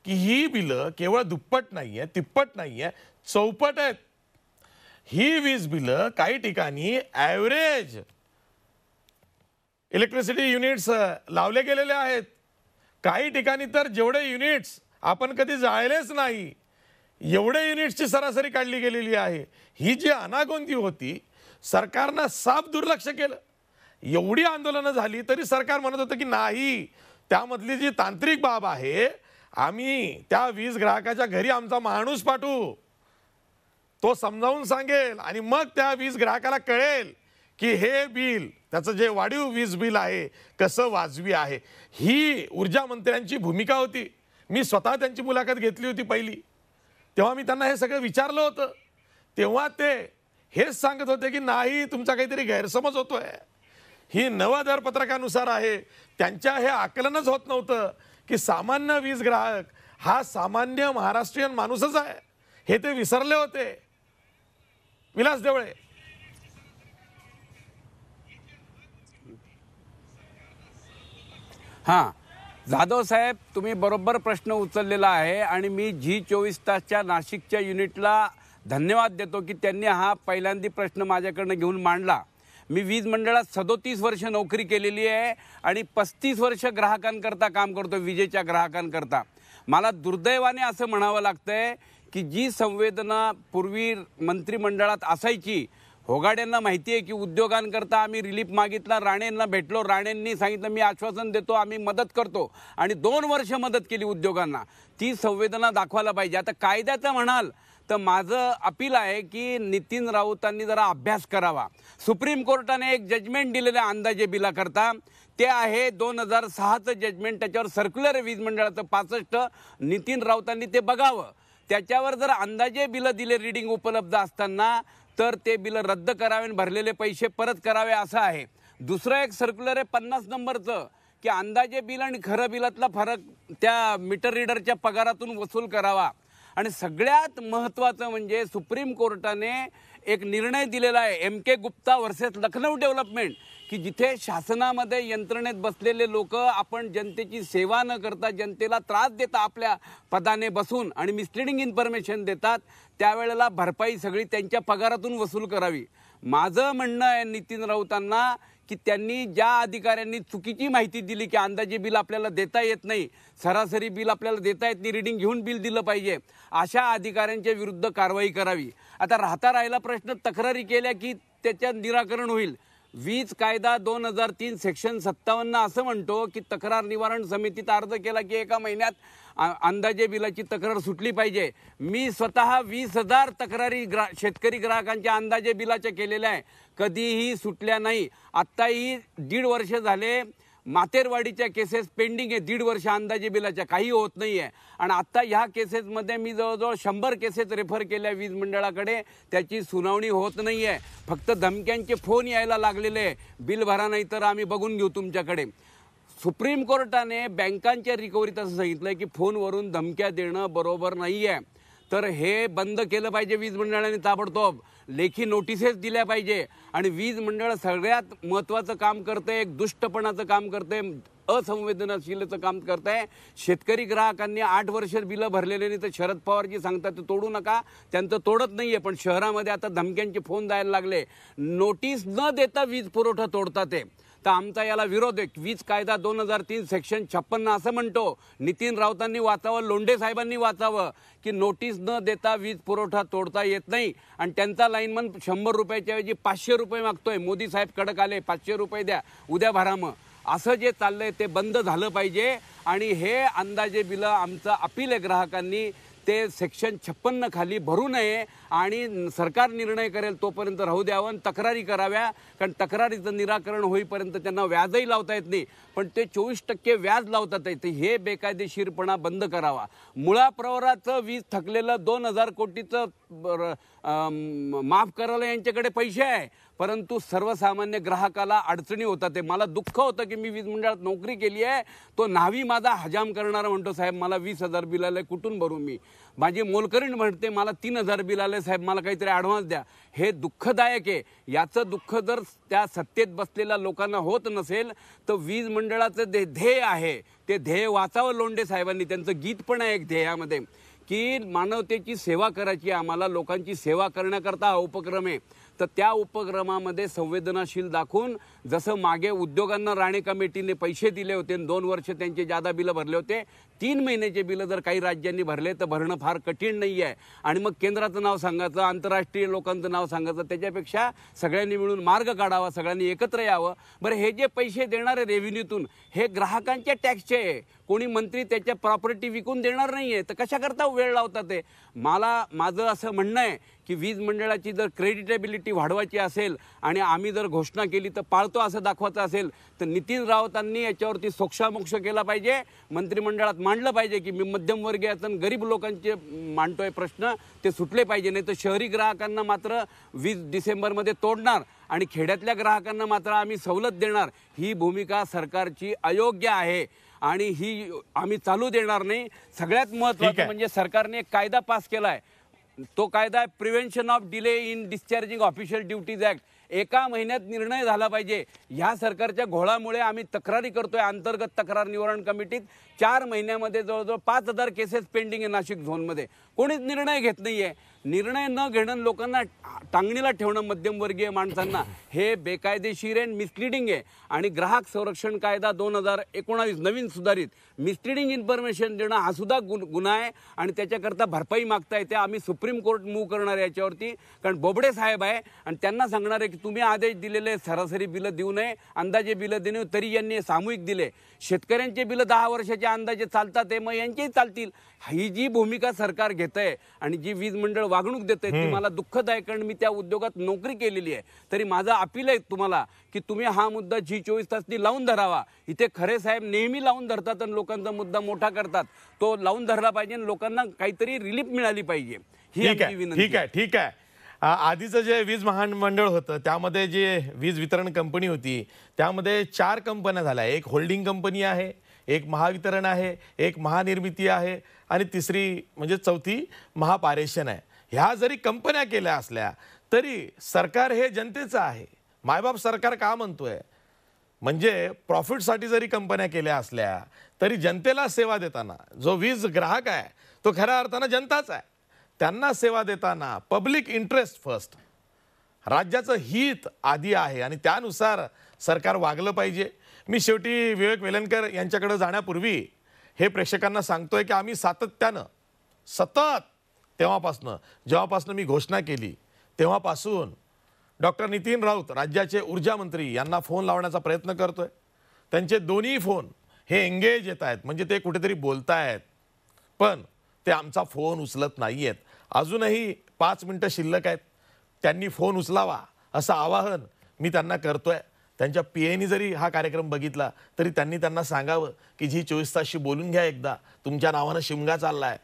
की ही बिलं केवळ दुप्पट नाही आहे तिप्पट नाही आहे चौपट आहेत ही वीज बिलं काही ठिकाणी ॲव्हरेज इलेक्ट्रिसिटी युनिट्स लावले गेलेले आहेत काही ठिकाणी तर जेवढे युनिट्स आपण कधी जाळलेच नाही एवढे युनिट्सची सरासरी काढली गेलेली आहे ही जी अनागोंदी होती सरकारनं साफ दुर्लक्ष केलं एवढी आंदोलनं झाली तरी सरकार म्हणत होतं की नाही त्यामधली जी तांत्रिक बाब आहे आम्ही त्या वीज ग्राहकाच्या घरी आमचा माणूस पाठवू तो समजावून सांगेल आणि मग त्या वीज ग्राहकाला कळेल की हे बिल त्याचं जे वाढीव वीज बिल आहे कसं वाजवी आहे ही ऊर्जा मंत्र्यांची भूमिका होती मी स्वतः त्यांची मुलाखत घेतली होती पहिली तेव्हा मी त्यांना हे सगळं विचारलं होतं तेव्हा ते हेच सांगत होते की नाही तुमचा काहीतरी गैरसमज होतोय ही नवाधार पत्रकानुसार आहे त्यांच्या हे आकलनच होत नव्हतं की सामान्य वीज ग्राहक हा सामान्य महाराष्ट्रीयन माणूसच आहे हे ते विसरले होते विलास देवळे हां जाधव साहेब तुम्ही बरोबर प्रश्न उचललेला आहे आणि मी जी चोवीस तासच्या नाशिकच्या युनिटला धन्यवाद देतो की त्यांनी हा पहिल्यांदा प्रश्न माझ्याकडनं घेऊन मांडला मी वीज मंडळात सदोतीस वर्ष नोकरी केलेली आहे आणि पस्तीस वर्ष ग्राहकांकरता काम करतो विजेच्या ग्राहकांकरता मला दुर्दैवाने असं म्हणावं लागतं आहे की जी संवेदना पूर्वी मंत्रिमंडळात असायची होगाड्यांना माहिती आहे की उद्योगांकरता आम्ही रिलीफ मागितला राणेंना भेटलो राणेंनी सांगितलं मी आश्वासन देतो आम्ही मदत करतो आणि दोन वर्ष मदत केली उद्योगांना ती संवेदना दाखवायला पाहिजे आता कायद्याचं म्हणाल तर माझं अपील आहे की नितीन राऊतांनी जरा अभ्यास करावा सुप्रीम कोर्टाने एक जजमेंट दिलेलं अंदाजे बिलाकरता ते आहे दोन हजार सहाचं जजमेंट त्याच्यावर सर्क्युलर वीज मंडळाचं पासष्ट नितीन राऊतांनी ते बघावं त्याच्यावर जर अंदाजे बिलं दिले रिडिंग उपलब्ध असताना तर ते बिल रद्द करावे भरलेले पैसे परत करावे असं आहे दुसरं एक सर्क्युलर आहे पन्नास नंबरचं की अंदाजे बिल आणि खरं बिलातला फरक त्या मीटर रीडरच्या पगारातून वसूल करावा आणि सगळ्यात महत्त्वाचं म्हणजे सुप्रीम कोर्टाने एक निर्णय दिलेला आहे M K Gupta versus Lucknow development की जिथे शासनामध्ये यंत्रणेत बसलेले लोक आपण जनतेची सेवा न करता जनतेला त्रास देता आपल्या पदाने बसून आणि मिसलिडिंग इन्फॉर्मेशन देतात त्यावेळेला भरपाई सगळी त्यांच्या पगारातून वसूल करावी माझं म्हणणं आहे नितीन राऊतांना की त्यांनी ज्या अधिकाऱ्यांनी चुकीची माहिती दिली की अंदाजे बिल आपल्याला देता येत नाही सरासरी बिल आपल्याला देता येत नाही रिडिंग घेऊन बिल दिलं पाहिजे अशा अधिकाऱ्यांच्या विरुद्ध कारवाई करावी आता राहता राहिला प्रश्न तक्रारी केल्या की त्याच्या निराकरण होईल वीज कायदा दोन हजार तीन सेक्शन सत्तावन्न असं म्हणतो की तक्रार निवारण समितीत अर्ज केला की एका महिन्यात अंदाजे बिलाची तक्रार सुटली पाहिजे मी स्वतः वीस हजार तक्रारी ग्रा शेतकरी ग्राहकांच्या अंदाजे बिलाच्या केलेल्या आहे कधीही सुटल्या नाही आत्ताही दीड वर्ष झाले मातेरवाडीच्या केसेस पेंडिंग आहे दीड वर्ष अंदाजे बिलाच्या काही होत नाही आहे आणि आत्ता ह्या केसेसमध्ये मी जवळजवळ शंभर केसेस रेफर केल्या वीज मंडळाकडे त्याची सुनावणी होत नाही आहे फक्त धमक्यांचे फोन यायला लागलेले आहे बिल भरा नाही तर आम्ही बघून घेऊ तुमच्याकडे सुप्रीम कोर्टाने बँकांच्या रिकव्हरीत असं सांगितलं की फोनवरून धमक्या देणं बरोबर नाही आहे तर हे बंद केलं पाहिजे वीज मंडळाने ताबडतोब लेखी नोटिसेस दिल्या पाहिजे आणि वीज मंडळ सगळ्यात महत्त्वाचं काम करते एक दुष्टपणाचं काम करते असंवेदनशीलचं काम करत आहे शेतकरी ग्राहकांनी आठ वर्ष बिलं भरलेले नाही तर शरद पवार जी सांगतात ते तोडू नका त्यांचं तोडत नाही आहे पण शहरामध्ये आता धमक्यांचे फोन जायला लागले नोटीस न देता वीज पुरवठा तोडतात ते तर आमचा याला विरोध आहे वीज कायदा दोन हजार तीन सेक्शन छप्पन्न असं म्हणतो नितीन राऊतांनी वाचावं लोंढे साहेबांनी वाचावं की नोटीस न देता वीज पुरवठा तोडता येत नाही आणि त्यांचा लाईनमन शंभर रुपयाच्या ऐवजी पाचशे रुपये मागतोय मोदी साहेब कडक आले पाचशे रुपये द्या उद्या भरामं असं जे चाललंय ते बंद झालं पाहिजे आणि हे अंदाजे बिलं आमचं अपील आहे ग्राहकांनी ते सेक्शन छप्पन्न खाली भरू नये आणि सरकार निर्णय करेल तोपर्यंत राहू द्यावं आणि तक्रारी कराव्या कारण तक्रारीचं निराकरण होईपर्यंत त्यांना व्याजही लावता येत नाही पण ते चोवीस टक्के व्याज लावतात येते हे बेकायदेशीरपणा बंद करावा मुळाप्रवाराचं वीज थकलेलं दोन हजार कोटीचं माफ करायला यांच्याकडे पैसे आहे परंतु सर्वसामान्य ग्राहकाला अडचणी होतात ते मला दुःख होतं की मी वीज मंडळात नोकरी केली आहे तो न्हावी माझा हजाम करणारा म्हणतो साहेब मला वीस हजार बिल आलं कुठून भरू मी माझी मोलकरीण म्हणते मला तीन हजार बिल आलं साहेब मला काहीतरी ॲडव्हान्स द्या हे दुःखदायक आहे याचं दुःख जर त्या सत्तेत बसलेल्या लोकांना होत नसेल तर वीज मंडळाचं जे ध्येय आहे ते ध्येय वाचावं लोंडे साहेबांनी त्यांचं गीत पण आहे एक ध्येयामध्ये की मानवतेची सेवा करायची आम्हाला लोकांची सेवा करण्याकरता हा उपक्रम आहे तर त्या उपक्रमामध्ये संवेदनाशील दाखवून जसं मागे उद्योगांना राणे कमिटीने पैसे दिले होते दोन वर्ष त्यांचे जादा बिलं भरले होते तीन महिन्याचे बिलं जर काही राज्यांनी भरले तर भरणं फार कठीण नाही आहे आणि मग केंद्राचं नाव सांगायचं आंतरराष्ट्रीय लोकांचं नाव सांगायचं त्याच्यापेक्षा सगळ्यांनी मिळून मार्ग काढावा सगळ्यांनी एकत्र यावं बरं हे जे पैसे आहे रेव्हेन्यूतून हे ग्राहकांच्या टॅक्सचे आहे कोणी मंत्री त्याच्या प्रॉपर्टी विकून देणार नाही आहे तर कशाकरता वेळ लावतात ते मला माझं असं म्हणणं आहे की वीज मंडळाची जर क्रेडिटेबिलिटी वाढवायची असेल आणि आम्ही जर घोषणा केली तर पाळतो असं दाखवायचं असेल तर नितीन राऊतांनी याच्यावरती सोक्षामोक्ष केला पाहिजे मंत्रिमंडळात मांडलं पाहिजे की मी मध्यमवर्गीय आणि गरीब लोकांचे मांडतोय प्रश्न ते सुटले पाहिजे नाही तर शहरी ग्राहकांना मात्र वीस डिसेंबरमध्ये तोडणार आणि खेड्यातल्या ग्राहकांना मात्र आम्ही सवलत देणार ही भूमिका सरकारची अयोग्य आहे आणि ही आम्ही चालू देणार नाही सगळ्यात महत्त्वाचं म्हणजे सरकारने एक कायदा पास केला आहे तो कायदा आहे prevention of delay in discharging official duties act एका महिन्यात निर्णय झाला पाहिजे ह्या सरकारच्या घोळामुळे आम्ही तक्रारी करतोय अंतर्गत तक्रार निवारण कमिटीत चार महिन्यामध्ये जवळजवळ पाच हजार केसेस पेंडिंग आहे नाशिक झोनमध्ये कोणीच निर्णय घेत नाही आहे निर्णय न घेणं लोकांना टांगणीला ठेवणं मध्यमवर्गीय माणसांना हे बेकायदेशीर आहे मिसलिडिंग आहे आणि ग्राहक संरक्षण कायदा दोन हजार एकोणावीस नवीन सुधारित मिसलिडिंग इन्फॉर्मेशन देणं हा सुद्धा गुन गुन्हा आहे आणि त्याच्याकरता भरपाई मागता येते आम्ही सुप्रीम कोर्ट मूव्ह करणार आहे याच्यावरती कारण बोबडे साहेब आहे आणि त्यांना सांगणार आहे की तुम्ही आदेश दिलेले सरासरी बिलं देऊ नये अंदाजे बिलं देऊ तरी यांनी सामूहिक दिले शेतकऱ्यांचे बिलं दहा वर्षाचे अंदाजे चालतात ते मग यांचेही चालतील ही जी भूमिका सरकार घेत आहे आणि जी वीज मंडळ वागणूक देते ती मला दुःखदायक कारण मी त्या उद्योगात नोकरी केलेली आहे तरी माझा अपील आहे तुम्हाला की तुम्ही हा मुद्दा जी चोवीस ती लावून धरावा इथे खरे साहेब नेहमी लावून धरतात आणि लोकांचा मुद्दा मोठा करतात तो लावून धरला पाहिजे आणि लोकांना काहीतरी रिलीफ मिळाली पाहिजे ही ठीक आहे विनंती ठीक आहे ठीक आहे आधीचं जे वीज महामंडळ होतं त्यामध्ये जे वीज वितरण कंपनी होती त्यामध्ये चार कंपन्या झाल्या एक होल्डिंग कंपनी आहे एक महावितरण आहे एक महानिर्मिती आहे आणि तिसरी म्हणजे चौथी महापारेषण आहे ह्या जरी कंपन्या केल्या असल्या तरी सरकार हे जनतेचं आहे मायबाप सरकार का म्हणतोय म्हणजे प्रॉफिटसाठी जरी कंपन्या केल्या असल्या तरी जनतेला सेवा देताना जो वीज ग्राहक आहे तो खऱ्या अर्थानं जनताच आहे त्यांना सेवा देताना पब्लिक इंटरेस्ट फर्स्ट राज्याचं हित आधी आहे आणि त्यानुसार सरकार वागलं पाहिजे मी शेवटी विवेक वेलणकर यांच्याकडे जाण्यापूर्वी हे प्रेक्षकांना सांगतोय की आम्ही सातत्यानं सतत तेव्हापासनं जेव्हापासनं मी घोषणा केली तेव्हापासून डॉक्टर नितीन राऊत राज्याचे ऊर्जामंत्री यांना फोन लावण्याचा प्रयत्न करतो आहे त्यांचे दोन्ही फोन हे एंगेज येत आहेत म्हणजे ते कुठेतरी बोलत आहेत पण ते आमचा फोन उचलत नाही आहेत अजूनही पाच मिनटं शिल्लक आहेत त्यांनी फोन उचलावा असं आवाहन मी त्यांना करतो आहे त्यांच्या पी जरी हा कार्यक्रम बघितला तरी त्यांनी त्यांना सांगावं की जी चोवीस तासशी बोलून घ्या एकदा तुमच्या नावानं शिमगा चालला आहे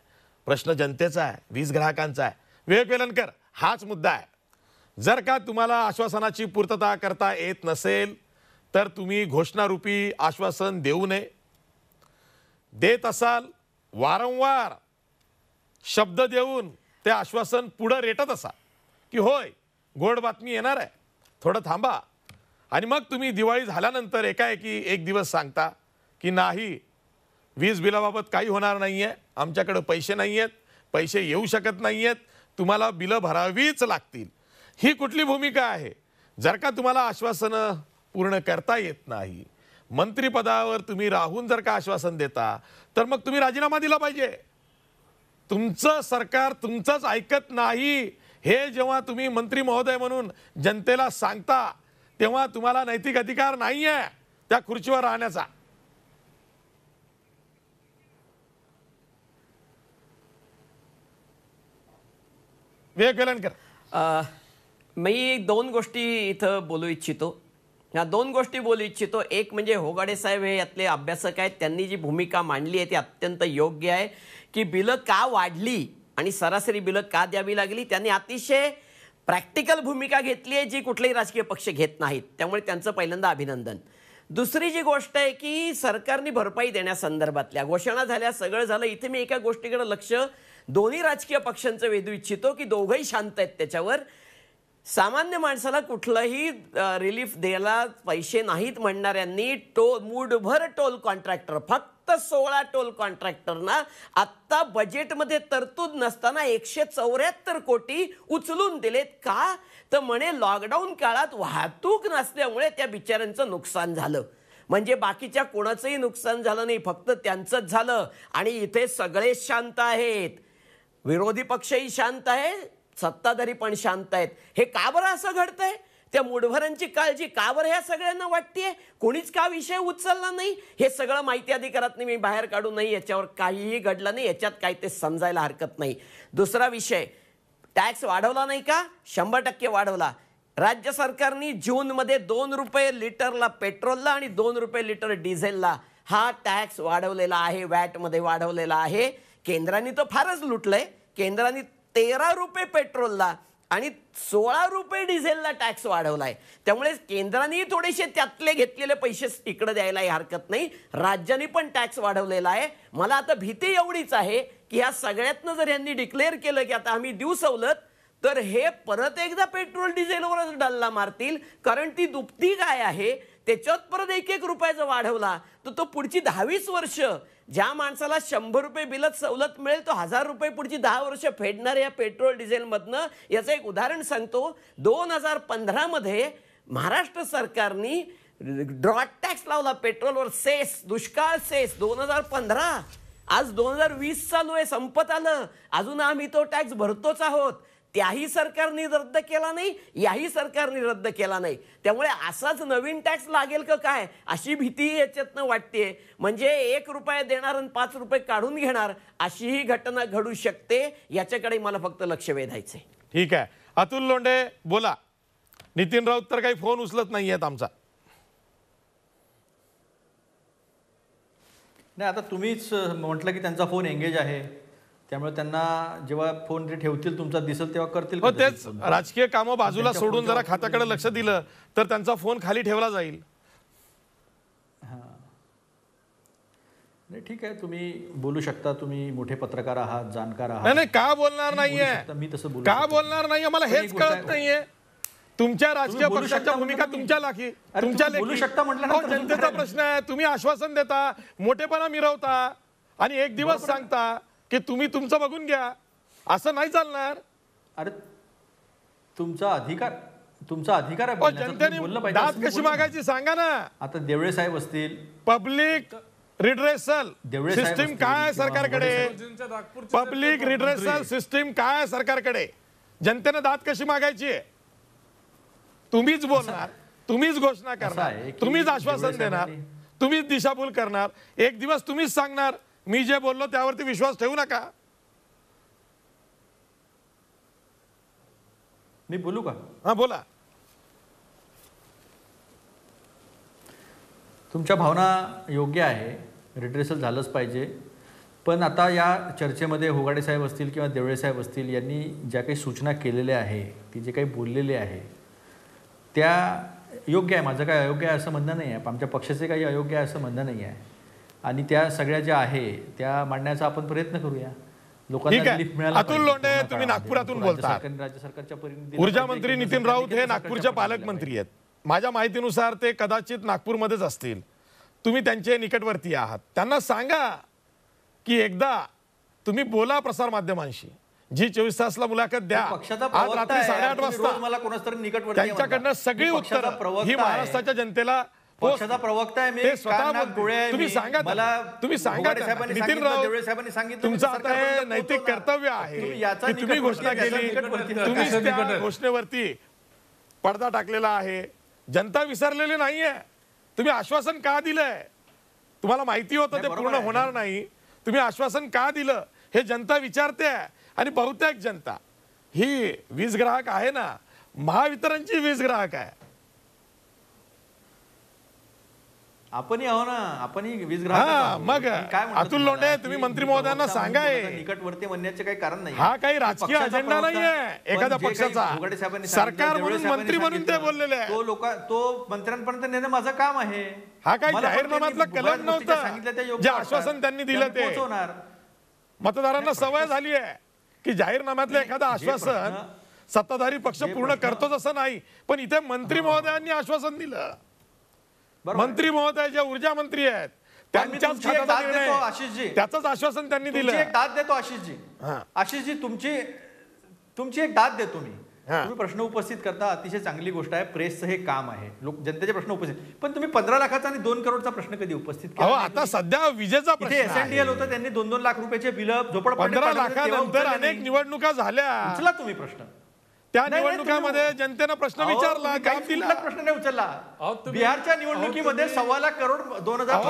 प्रश्न जनतेचा आहे वीज ग्राहकांचा आहे विवेक वेलणकर हाच मुद्दा आहे जर का तुम्हाला आश्वासनाची पूर्तता करता येत नसेल तर तुम्ही घोषणारूपी आश्वासन देऊ नये देत असाल वारंवार शब्द देऊन ते आश्वासन पुढं रेटत असा की होय गोड बातमी येणार आहे थोडं थांबा आणि मग तुम्ही दिवाळी झाल्यानंतर एकाएकी एक दिवस सांगता की नाही वीज बिलाबाबत काही होणार नाही आहे आमच्याकडं पैसे नाही आहेत पैसे येऊ शकत नाही आहेत तुम्हाला बिलं भरावीच लागतील ही कुठली भूमिका आहे जर का तुम्हाला आश्वासनं पूर्ण करता येत नाही मंत्रिपदावर तुम्ही राहून जर का आश्वासन देता तर मग तुम्ही राजीनामा दिला पाहिजे तुमचं सरकार तुमचंच ऐकत नाही हे जेव्हा तुम्ही मंत्री महोदय म्हणून जनतेला सांगता तेव्हा तुम्हाला नैतिक अधिकार नाही आहे त्या खुर्चीवर राहण्याचा हे मी दोन गोष्टी इथं बोलू इच्छितो ह्या दोन गोष्टी बोलू इच्छितो एक म्हणजे होगाडे साहेब हे यातले अभ्यासक आहेत त्यांनी जी भूमिका मांडली आहे ती अत्यंत योग्य आहे की बिलं का वाढली आणि सरासरी बिलं का द्यावी लागली त्यांनी अतिशय प्रॅक्टिकल भूमिका घेतली आहे जी कुठलेही राजकीय पक्ष घेत नाहीत त्यामुळे त्यांचं पहिल्यांदा अभिनंदन दुसरी जी गोष्ट आहे की सरकारने भरपाई देण्यासंदर्भातल्या घोषणा झाल्या सगळं झालं इथे मी एका गोष्टीकडे लक्ष दोन्ही राजकीय पक्षांचं वेदू इच्छितो की दोघंही शांत आहेत त्याच्यावर सामान्य माणसाला कुठलंही रिलीफ द्यायला पैसे नाहीत म्हणणाऱ्यांनी टो मूडभर टोल कॉन्ट्रॅक्टर फक्त सोळा टोल कॉन्ट्रॅक्टरना आत्ता बजेटमध्ये तरतूद नसताना एकशे चौऱ्याहत्तर कोटी उचलून दिलेत का तर म्हणे लॉकडाऊन काळात वाहतूक नसल्यामुळे त्या बिचाऱ्यांचं नुकसान झालं म्हणजे बाकीच्या कोणाचंही नुकसान झालं नाही फक्त त्यांचंच झालं आणि इथे सगळेच शांत आहेत विरोधी पक्षही शांत आहे सत्ताधारी पण शांत आहेत हे का बरं असं घडतंय त्या मुठभरांची काळजी का बरं ह्या सगळ्यांना वाटतेय कोणीच का विषय उचलला नाही हे सगळं माहिती अधिकारात मी बाहेर काढू नाही याच्यावर काहीही घडलं नाही याच्यात काही ते समजायला हरकत नाही दुसरा विषय टॅक्स वाढवला नाही का शंभर टक्के वाढवला राज्य सरकारने जूनमध्ये दोन रुपये लिटरला पेट्रोलला आणि दोन रुपये लिटर डिझेलला हा टॅक्स वाढवलेला आहे वॅटमध्ये वाढवलेला आहे केंद्राने तर फारच लुटलंय केंद्राने तेरा रुपये पेट्रोलला आणि सोळा रुपये डिझेलला टॅक्स वाढवलाय त्यामुळे केंद्रानेही थोडेसे त्यातले घेतलेले पैसे इकडे द्यायलाही हरकत नाही राज्यांनी पण टॅक्स वाढवलेला आहे मला आता भीती एवढीच आहे की ह्या सगळ्यातनं जर यांनी डिक्लेअर केलं की आता आम्ही देऊ सवलत तर हे परत एकदा पेट्रोल डिझेलवरच डल्ला मारतील कारण ती दुपती काय आहे त्याच्यात परत एक एक रुपयाचा वाढवला तर तो, तो पुढची दहावीस वर्ष ज्या माणसाला शंभर रुपये बिलत सवलत मिळेल तो हजार रुपये पुढची दहा वर्ष फेडणार या पेट्रोल डिझेलमधनं याचं एक उदाहरण सांगतो दोन हजार पंधरामध्ये महाराष्ट्र सरकारने ड्रॉट टॅक्स लावला पेट्रोलवर सेस दुष्काळ सेस दोन हजार पंधरा आज दोन हजार वीस चालू आहे संपत आलं अजून आम्ही तो टॅक्स भरतोच आहोत त्याही सरकारने रद्द केला नाही याही सरकारने रद्द केला नाही त्यामुळे असाच नवीन टॅक्स लागेल का काय अशी भीती याच्यातनं वाटते म्हणजे एक रुपये देणार आणि पाच रुपये काढून घेणार अशी ही घटना घडू शकते याच्याकडे मला फक्त लक्ष वेधायचं ठीक आहे अतुल लोंढे बोला नितीन राऊत तर काही फोन उचलत नाही आहेत आमचा नाही आता तुम्हीच म्हटलं की त्यांचा फोन एंगेज आहे त्यामुळे त्यांना जेव्हा फोन ते ठेवतील तुमचा दिसेल तेव्हा करतील हो, तेच राजकीय काम बाजूला सोडून जरा खात्याकडे लक्ष दिलं तर त्यांचा फोन खाली ठेवला जाईल नाही ठीक आहे तुम्ही बोलू शकता तुम्ही मोठे पत्रकार आहात जाणकार आहात नाही का बोलणार नाहीये मी तसं बोलू का बोलणार नाहीये मला हेच कळत नाहीये तुमच्या राजकीय पक्षाच्या भूमिका म्हणजे तुमच्या लाखी तुमच्या बोलू शकता म्हटलं हो, जनतेचा प्रश्न आहे तुम्ही आश्वासन देता मोठेपणा मिरवता आणि एक दिवस सांगता की तुम्ही तुमचं बघून घ्या असं नाही चालणार अरे तुमचा अधिकार तुमचा अधिकार आहे दात कशी मागायची सांगा ना आता देवळे साहेब असतील पब्लिक रिड्रेसल सिस्टीम काय आहे सरकारकडे पब्लिक रिड्रेसल सिस्टीम काय आहे सरकारकडे जनतेने दात कशी मागायची आहे तुम्हीच बोलणार तुम्हीच घोषणा करणार तुम्हीच आश्वासन देणार तुम्हीच दिशाभूल करणार एक दिवस तुम्हीच सांगणार मी जे बोललो त्यावरती विश्वास ठेवू नका मी बोलू का हां बोला तुमच्या भावना योग्य आहे रिट्रेसल झालंच पाहिजे पण आता या चर्चेमध्ये होगाडे साहेब असतील किंवा देवळे साहेब असतील यांनी ज्या काही सूचना केलेल्या आहे ती जे काही बोललेले आहे त्या योग्य आहे माझं काही अयोग्य आहे असं म्हणणं नाही आहे आमच्या पक्षाचे काही अयोग्य आहे असं म्हणणं नाही आहे आणि त्या सगळ्या ज्या आहे त्या मांडण्याचा आपण प्रयत्न करूया अतुल लोंढे तुम्ही नागपुरातून बोलता ऊर्जा मंत्री नितीन राऊत हे नागपूरचे पालकमंत्री आहेत माझ्या माहितीनुसार ते कदाचित नागपूरमध्येच असतील तुम्ही त्यांचे निकटवर्ती आहात त्यांना सांगा की एकदा तुम्ही बोला प्रसार माध्यमांशी जी चोवीस तासला मुलाखत द्या आज रात्री साडेआठ वाजता मला निकटवर्ती त्यांच्याकडनं सगळी उत्तर ही महाराष्ट्राच्या जनतेला पक्षाचा प्रवक्ता आहे मी स्वतः तुम्ही सांगा मला तुम्ही सांगा नितीन राव साहेबांनी सांगितलं तुमचं आता हे नैतिक कर्तव्य आहे तुम्ही घोषणा केली तुम्ही घोषणेवरती पडदा टाकलेला आहे जनता विसरलेली नाहीये तुम्ही आश्वासन का दिलंय तुम्हाला माहिती होतं ते पूर्ण होणार नाही तुम्ही आश्वासन का दिलं हे जनता विचारते आणि बहुतेक जनता ही वीज ग्राहक आहे ना महावितरणची वीज ग्राहक आहे आपणही आहो ना आपणही वीज ग्राहक मग अतुल लोंढे तुम्ही मंत्री महोदयांना सांगा निकटवर्ती म्हणण्याचे काही कारण नाही हा काही राजकीय अजेंडा नाहीये एखाद्या पक्षाचा सरकार म्हणून मंत्री म्हणून ते बोललेले तो लोक तो मंत्र्यांपर्यंत नेणं माझं काम आहे हा काही जाहीरनाम्यातलं कलम नव्हतं सांगितलं योग्य आश्वासन त्यांनी दिलं ते होणार मतदारांना सवय झाली आहे की जाहीरनाम्यातलं एखादं आश्वासन सत्ताधारी पक्ष पूर्ण करतोच असं नाही पण इथे मंत्री महोदयांनी आश्वासन दिलं मंत्री महोदय जे ऊर्जा मंत्री आहेत त्यांच्याच आशिषजी त्याच आश्वासन त्यांनी दिलं एक दाद देतो आशिषजी आशिषजी तुमची तुमची एक दाद देतो मी तुम्ही प्रश्न उपस्थित करता अतिशय चांगली गोष्ट आहे प्रेसचं हे काम आहे लोक जनतेचे प्रश्न उपस्थित पण तुम्ही पंधरा लाखाचा आणि दोन करोडचा प्रश्न कधी उपस्थित केला आता सध्या विजेचा प्रश्न एसएनडीएल होतं त्यांनी दोन दोन लाख रुपयाचे बिल झोपड पंधरा लाखानंतर अनेक निवडणुका झाल्या तुम्ही प्रश्न त्या निवडणुकामध्ये जनतेनं प्रश्न विचारला काय दिला प्रश्न नाही उचलला बिहारच्या निवडणुकीमध्ये सव्वा लाख करोड दोन हजार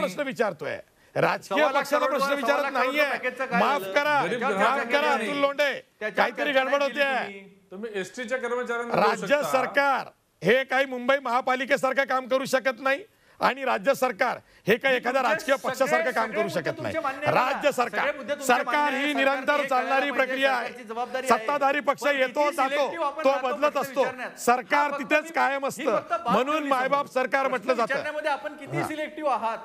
प्रश्न विचारतोय राजकीय पक्षाला प्रश्न विचारत नाहीये माफ करा माफ करा अतुल लोंडे काहीतरी गडबड होते एसटीच्या कर्मचाऱ्यांना राज्य सरकार हे काही मुंबई महापालिकेसारखं काम करू शकत नाही आणि राज्य सरकार हे काही एखाद्या म्हणजे राजकीय पक्षासारखं काम करू शकत नाही राज्य सरकार सरकार ही निरंतर चालणारी म्हणजे प्रक्रिया आहे सत्ताधारी पक्ष येतो जातो तो बदलत असतो सरकार तिथेच कायम असतं म्हणून मायबाप सरकार म्हटलं जातं आपण किती सिलेक्टिव्ह आहात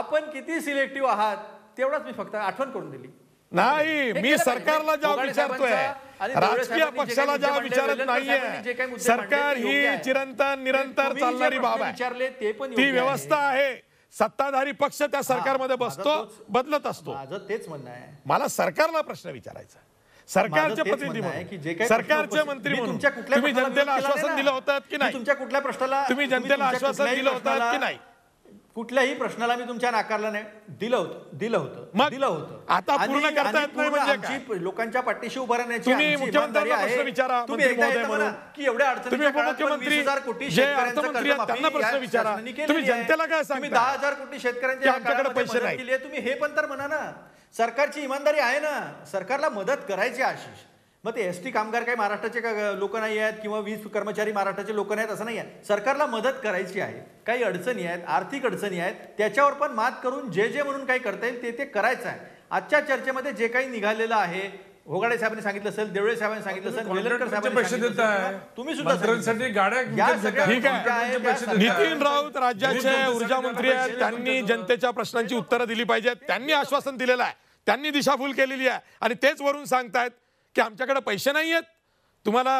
आपण किती सिलेक्टिव्ह आहात तेवढाच मी फक्त आठवण करून दिली नाही मी सरकारला जेव्हा विचारतोय राजकीय पक्षाला ज्या विचारत नाहीये सरकार ही चिरंतन निरंतर चालणारी बाब आहे ती व्यवस्था आहे सत्ताधारी पक्ष त्या सरकारमध्ये बसतो बदलत असतो तेच म्हणणं आहे मला सरकारला प्रश्न विचारायचा सरकारचे प्रतिनिधी म्हणून सरकारचे मंत्री म्हणून तुम्ही जनतेला आश्वासन दिलं होतं की नाही तुमच्या कुठल्या प्रश्नाला तुम्ही जनतेला आश्वासन दिलं होतं की नाही कुठल्याही प्रश्नाला मी तुमच्या नाकारलं नाही दिलं होतं दिलं होतं दिलं होतं आता पूर्ण करता येत नाही म्हणजे लोकांच्या पाठीशी उभं राहण्याची तुम्ही मुख्यमंत्र्यांना प्रश्न विचारा तुम्ही की एवढ्या अडचणी मुख्यमंत्री कोटी शेतकऱ्यांचे त्यांना प्रश्न विचारा तुम्ही जनतेला काय सांगता दहा हजार कोटी शेतकऱ्यांच्या आमच्याकडे पैसे नाही तुम्ही हे पण तर म्हणा ना सरकारची इमानदारी आहे ना सरकारला मदत करायची आशिष मग ते एस टी कामगार काही महाराष्ट्राचे का लोक नाही आहेत किंवा वीज कर्मचारी महाराष्ट्राचे लोक नाहीत असं नाही आहे सरकारला मदत करायची आहे काही अडचणी आहेत आर्थिक अडचणी आहेत त्याच्यावर पण मात करून जे जे म्हणून काही करता येईल ते ते करायचं आहे आजच्या चर्चेमध्ये जे काही निघालेलं आहे होगाडे साहेबांनी सांगितलं असेल देवळे साहेबांनी सांगितलं असेल वेलरकर साहेबांनी तुम्ही सुद्धा नितीन राऊत राज्याचे ऊर्जा मंत्री आहेत त्यांनी जनतेच्या प्रश्नांची उत्तरं दिली पाहिजेत त्यांनी आश्वासन दिलेलं आहे त्यांनी दिशाभूल केलेली आहे आणि तेच वरून सांगतायत की आमच्याकडे पैसे नाही आहेत तुम्हाला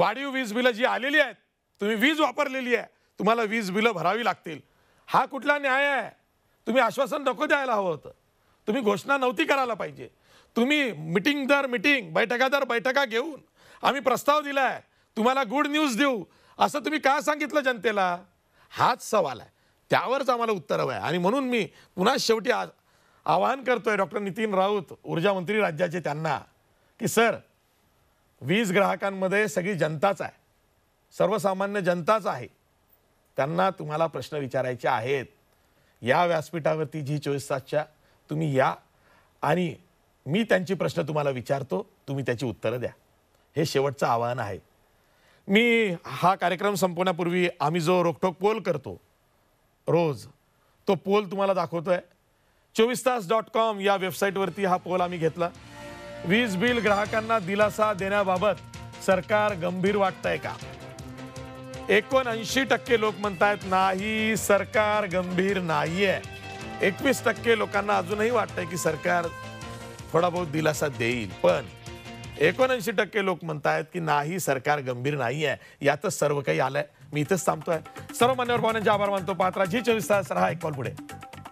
वाढीव वीज बिलं जी आलेली आहेत तुम्ही वीज वापरलेली आहे तुम्हाला वीज बिलं भरावी लागतील हा कुठला न्याय आहे तुम्ही आश्वासन नको द्यायला हवं होतं तुम्ही घोषणा नव्हती करायला पाहिजे तुम्ही मिटिंग दर मिटिंग बैठका दर बैठका घेऊन आम्ही प्रस्ताव दिला आहे तुम्हाला गुड न्यूज देऊ असं तुम्ही का सांगितलं जनतेला हाच सवाल आहे त्यावरच आम्हाला उत्तर हवं आहे आणि म्हणून मी पुन्हा शेवटी आवाहन करतोय डॉक्टर नितीन राऊत ऊर्जामंत्री राज्याचे त्यांना की सर वीज ग्राहकांमध्ये सगळी जनताच आहे सर्वसामान्य जनताच आहे त्यांना तुम्हाला प्रश्न विचारायचे आहेत या व्यासपीठावरती जी चोवीस तासच्या तुम्ही या आणि मी त्यांची प्रश्न तुम्हाला विचारतो तुम्ही त्याची उत्तरं द्या हे शेवटचं आवाहन आहे मी हा कार्यक्रम संपवण्यापूर्वी आम्ही जो रोखोक पोल करतो रोज तो पोल तुम्हाला दाखवतो आहे चोवीस तास डॉट कॉम या वेबसाईटवरती हा पोल आम्ही घेतला वीज बिल ग्राहकांना दिलासा देण्याबाबत सरकार गंभीर वाटतंय का एकोणऐंशी टक्के लोक म्हणतायत नाही सरकार गंभीर नाहीये एकवीस टक्के लोकांना अजूनही वाटतंय की सरकार थोडा बहुत दिलासा देईल पण एकोणऐंशी टक्के लोक म्हणतायत की नाही सरकार गंभीर नाही आहे यातच सर्व काही आलंय मी इथंच थांबतोय सर्व मान्यवर भावनांचे आभार मानतो पात्रा जी चोवीस तास हा एक कॉल पुढे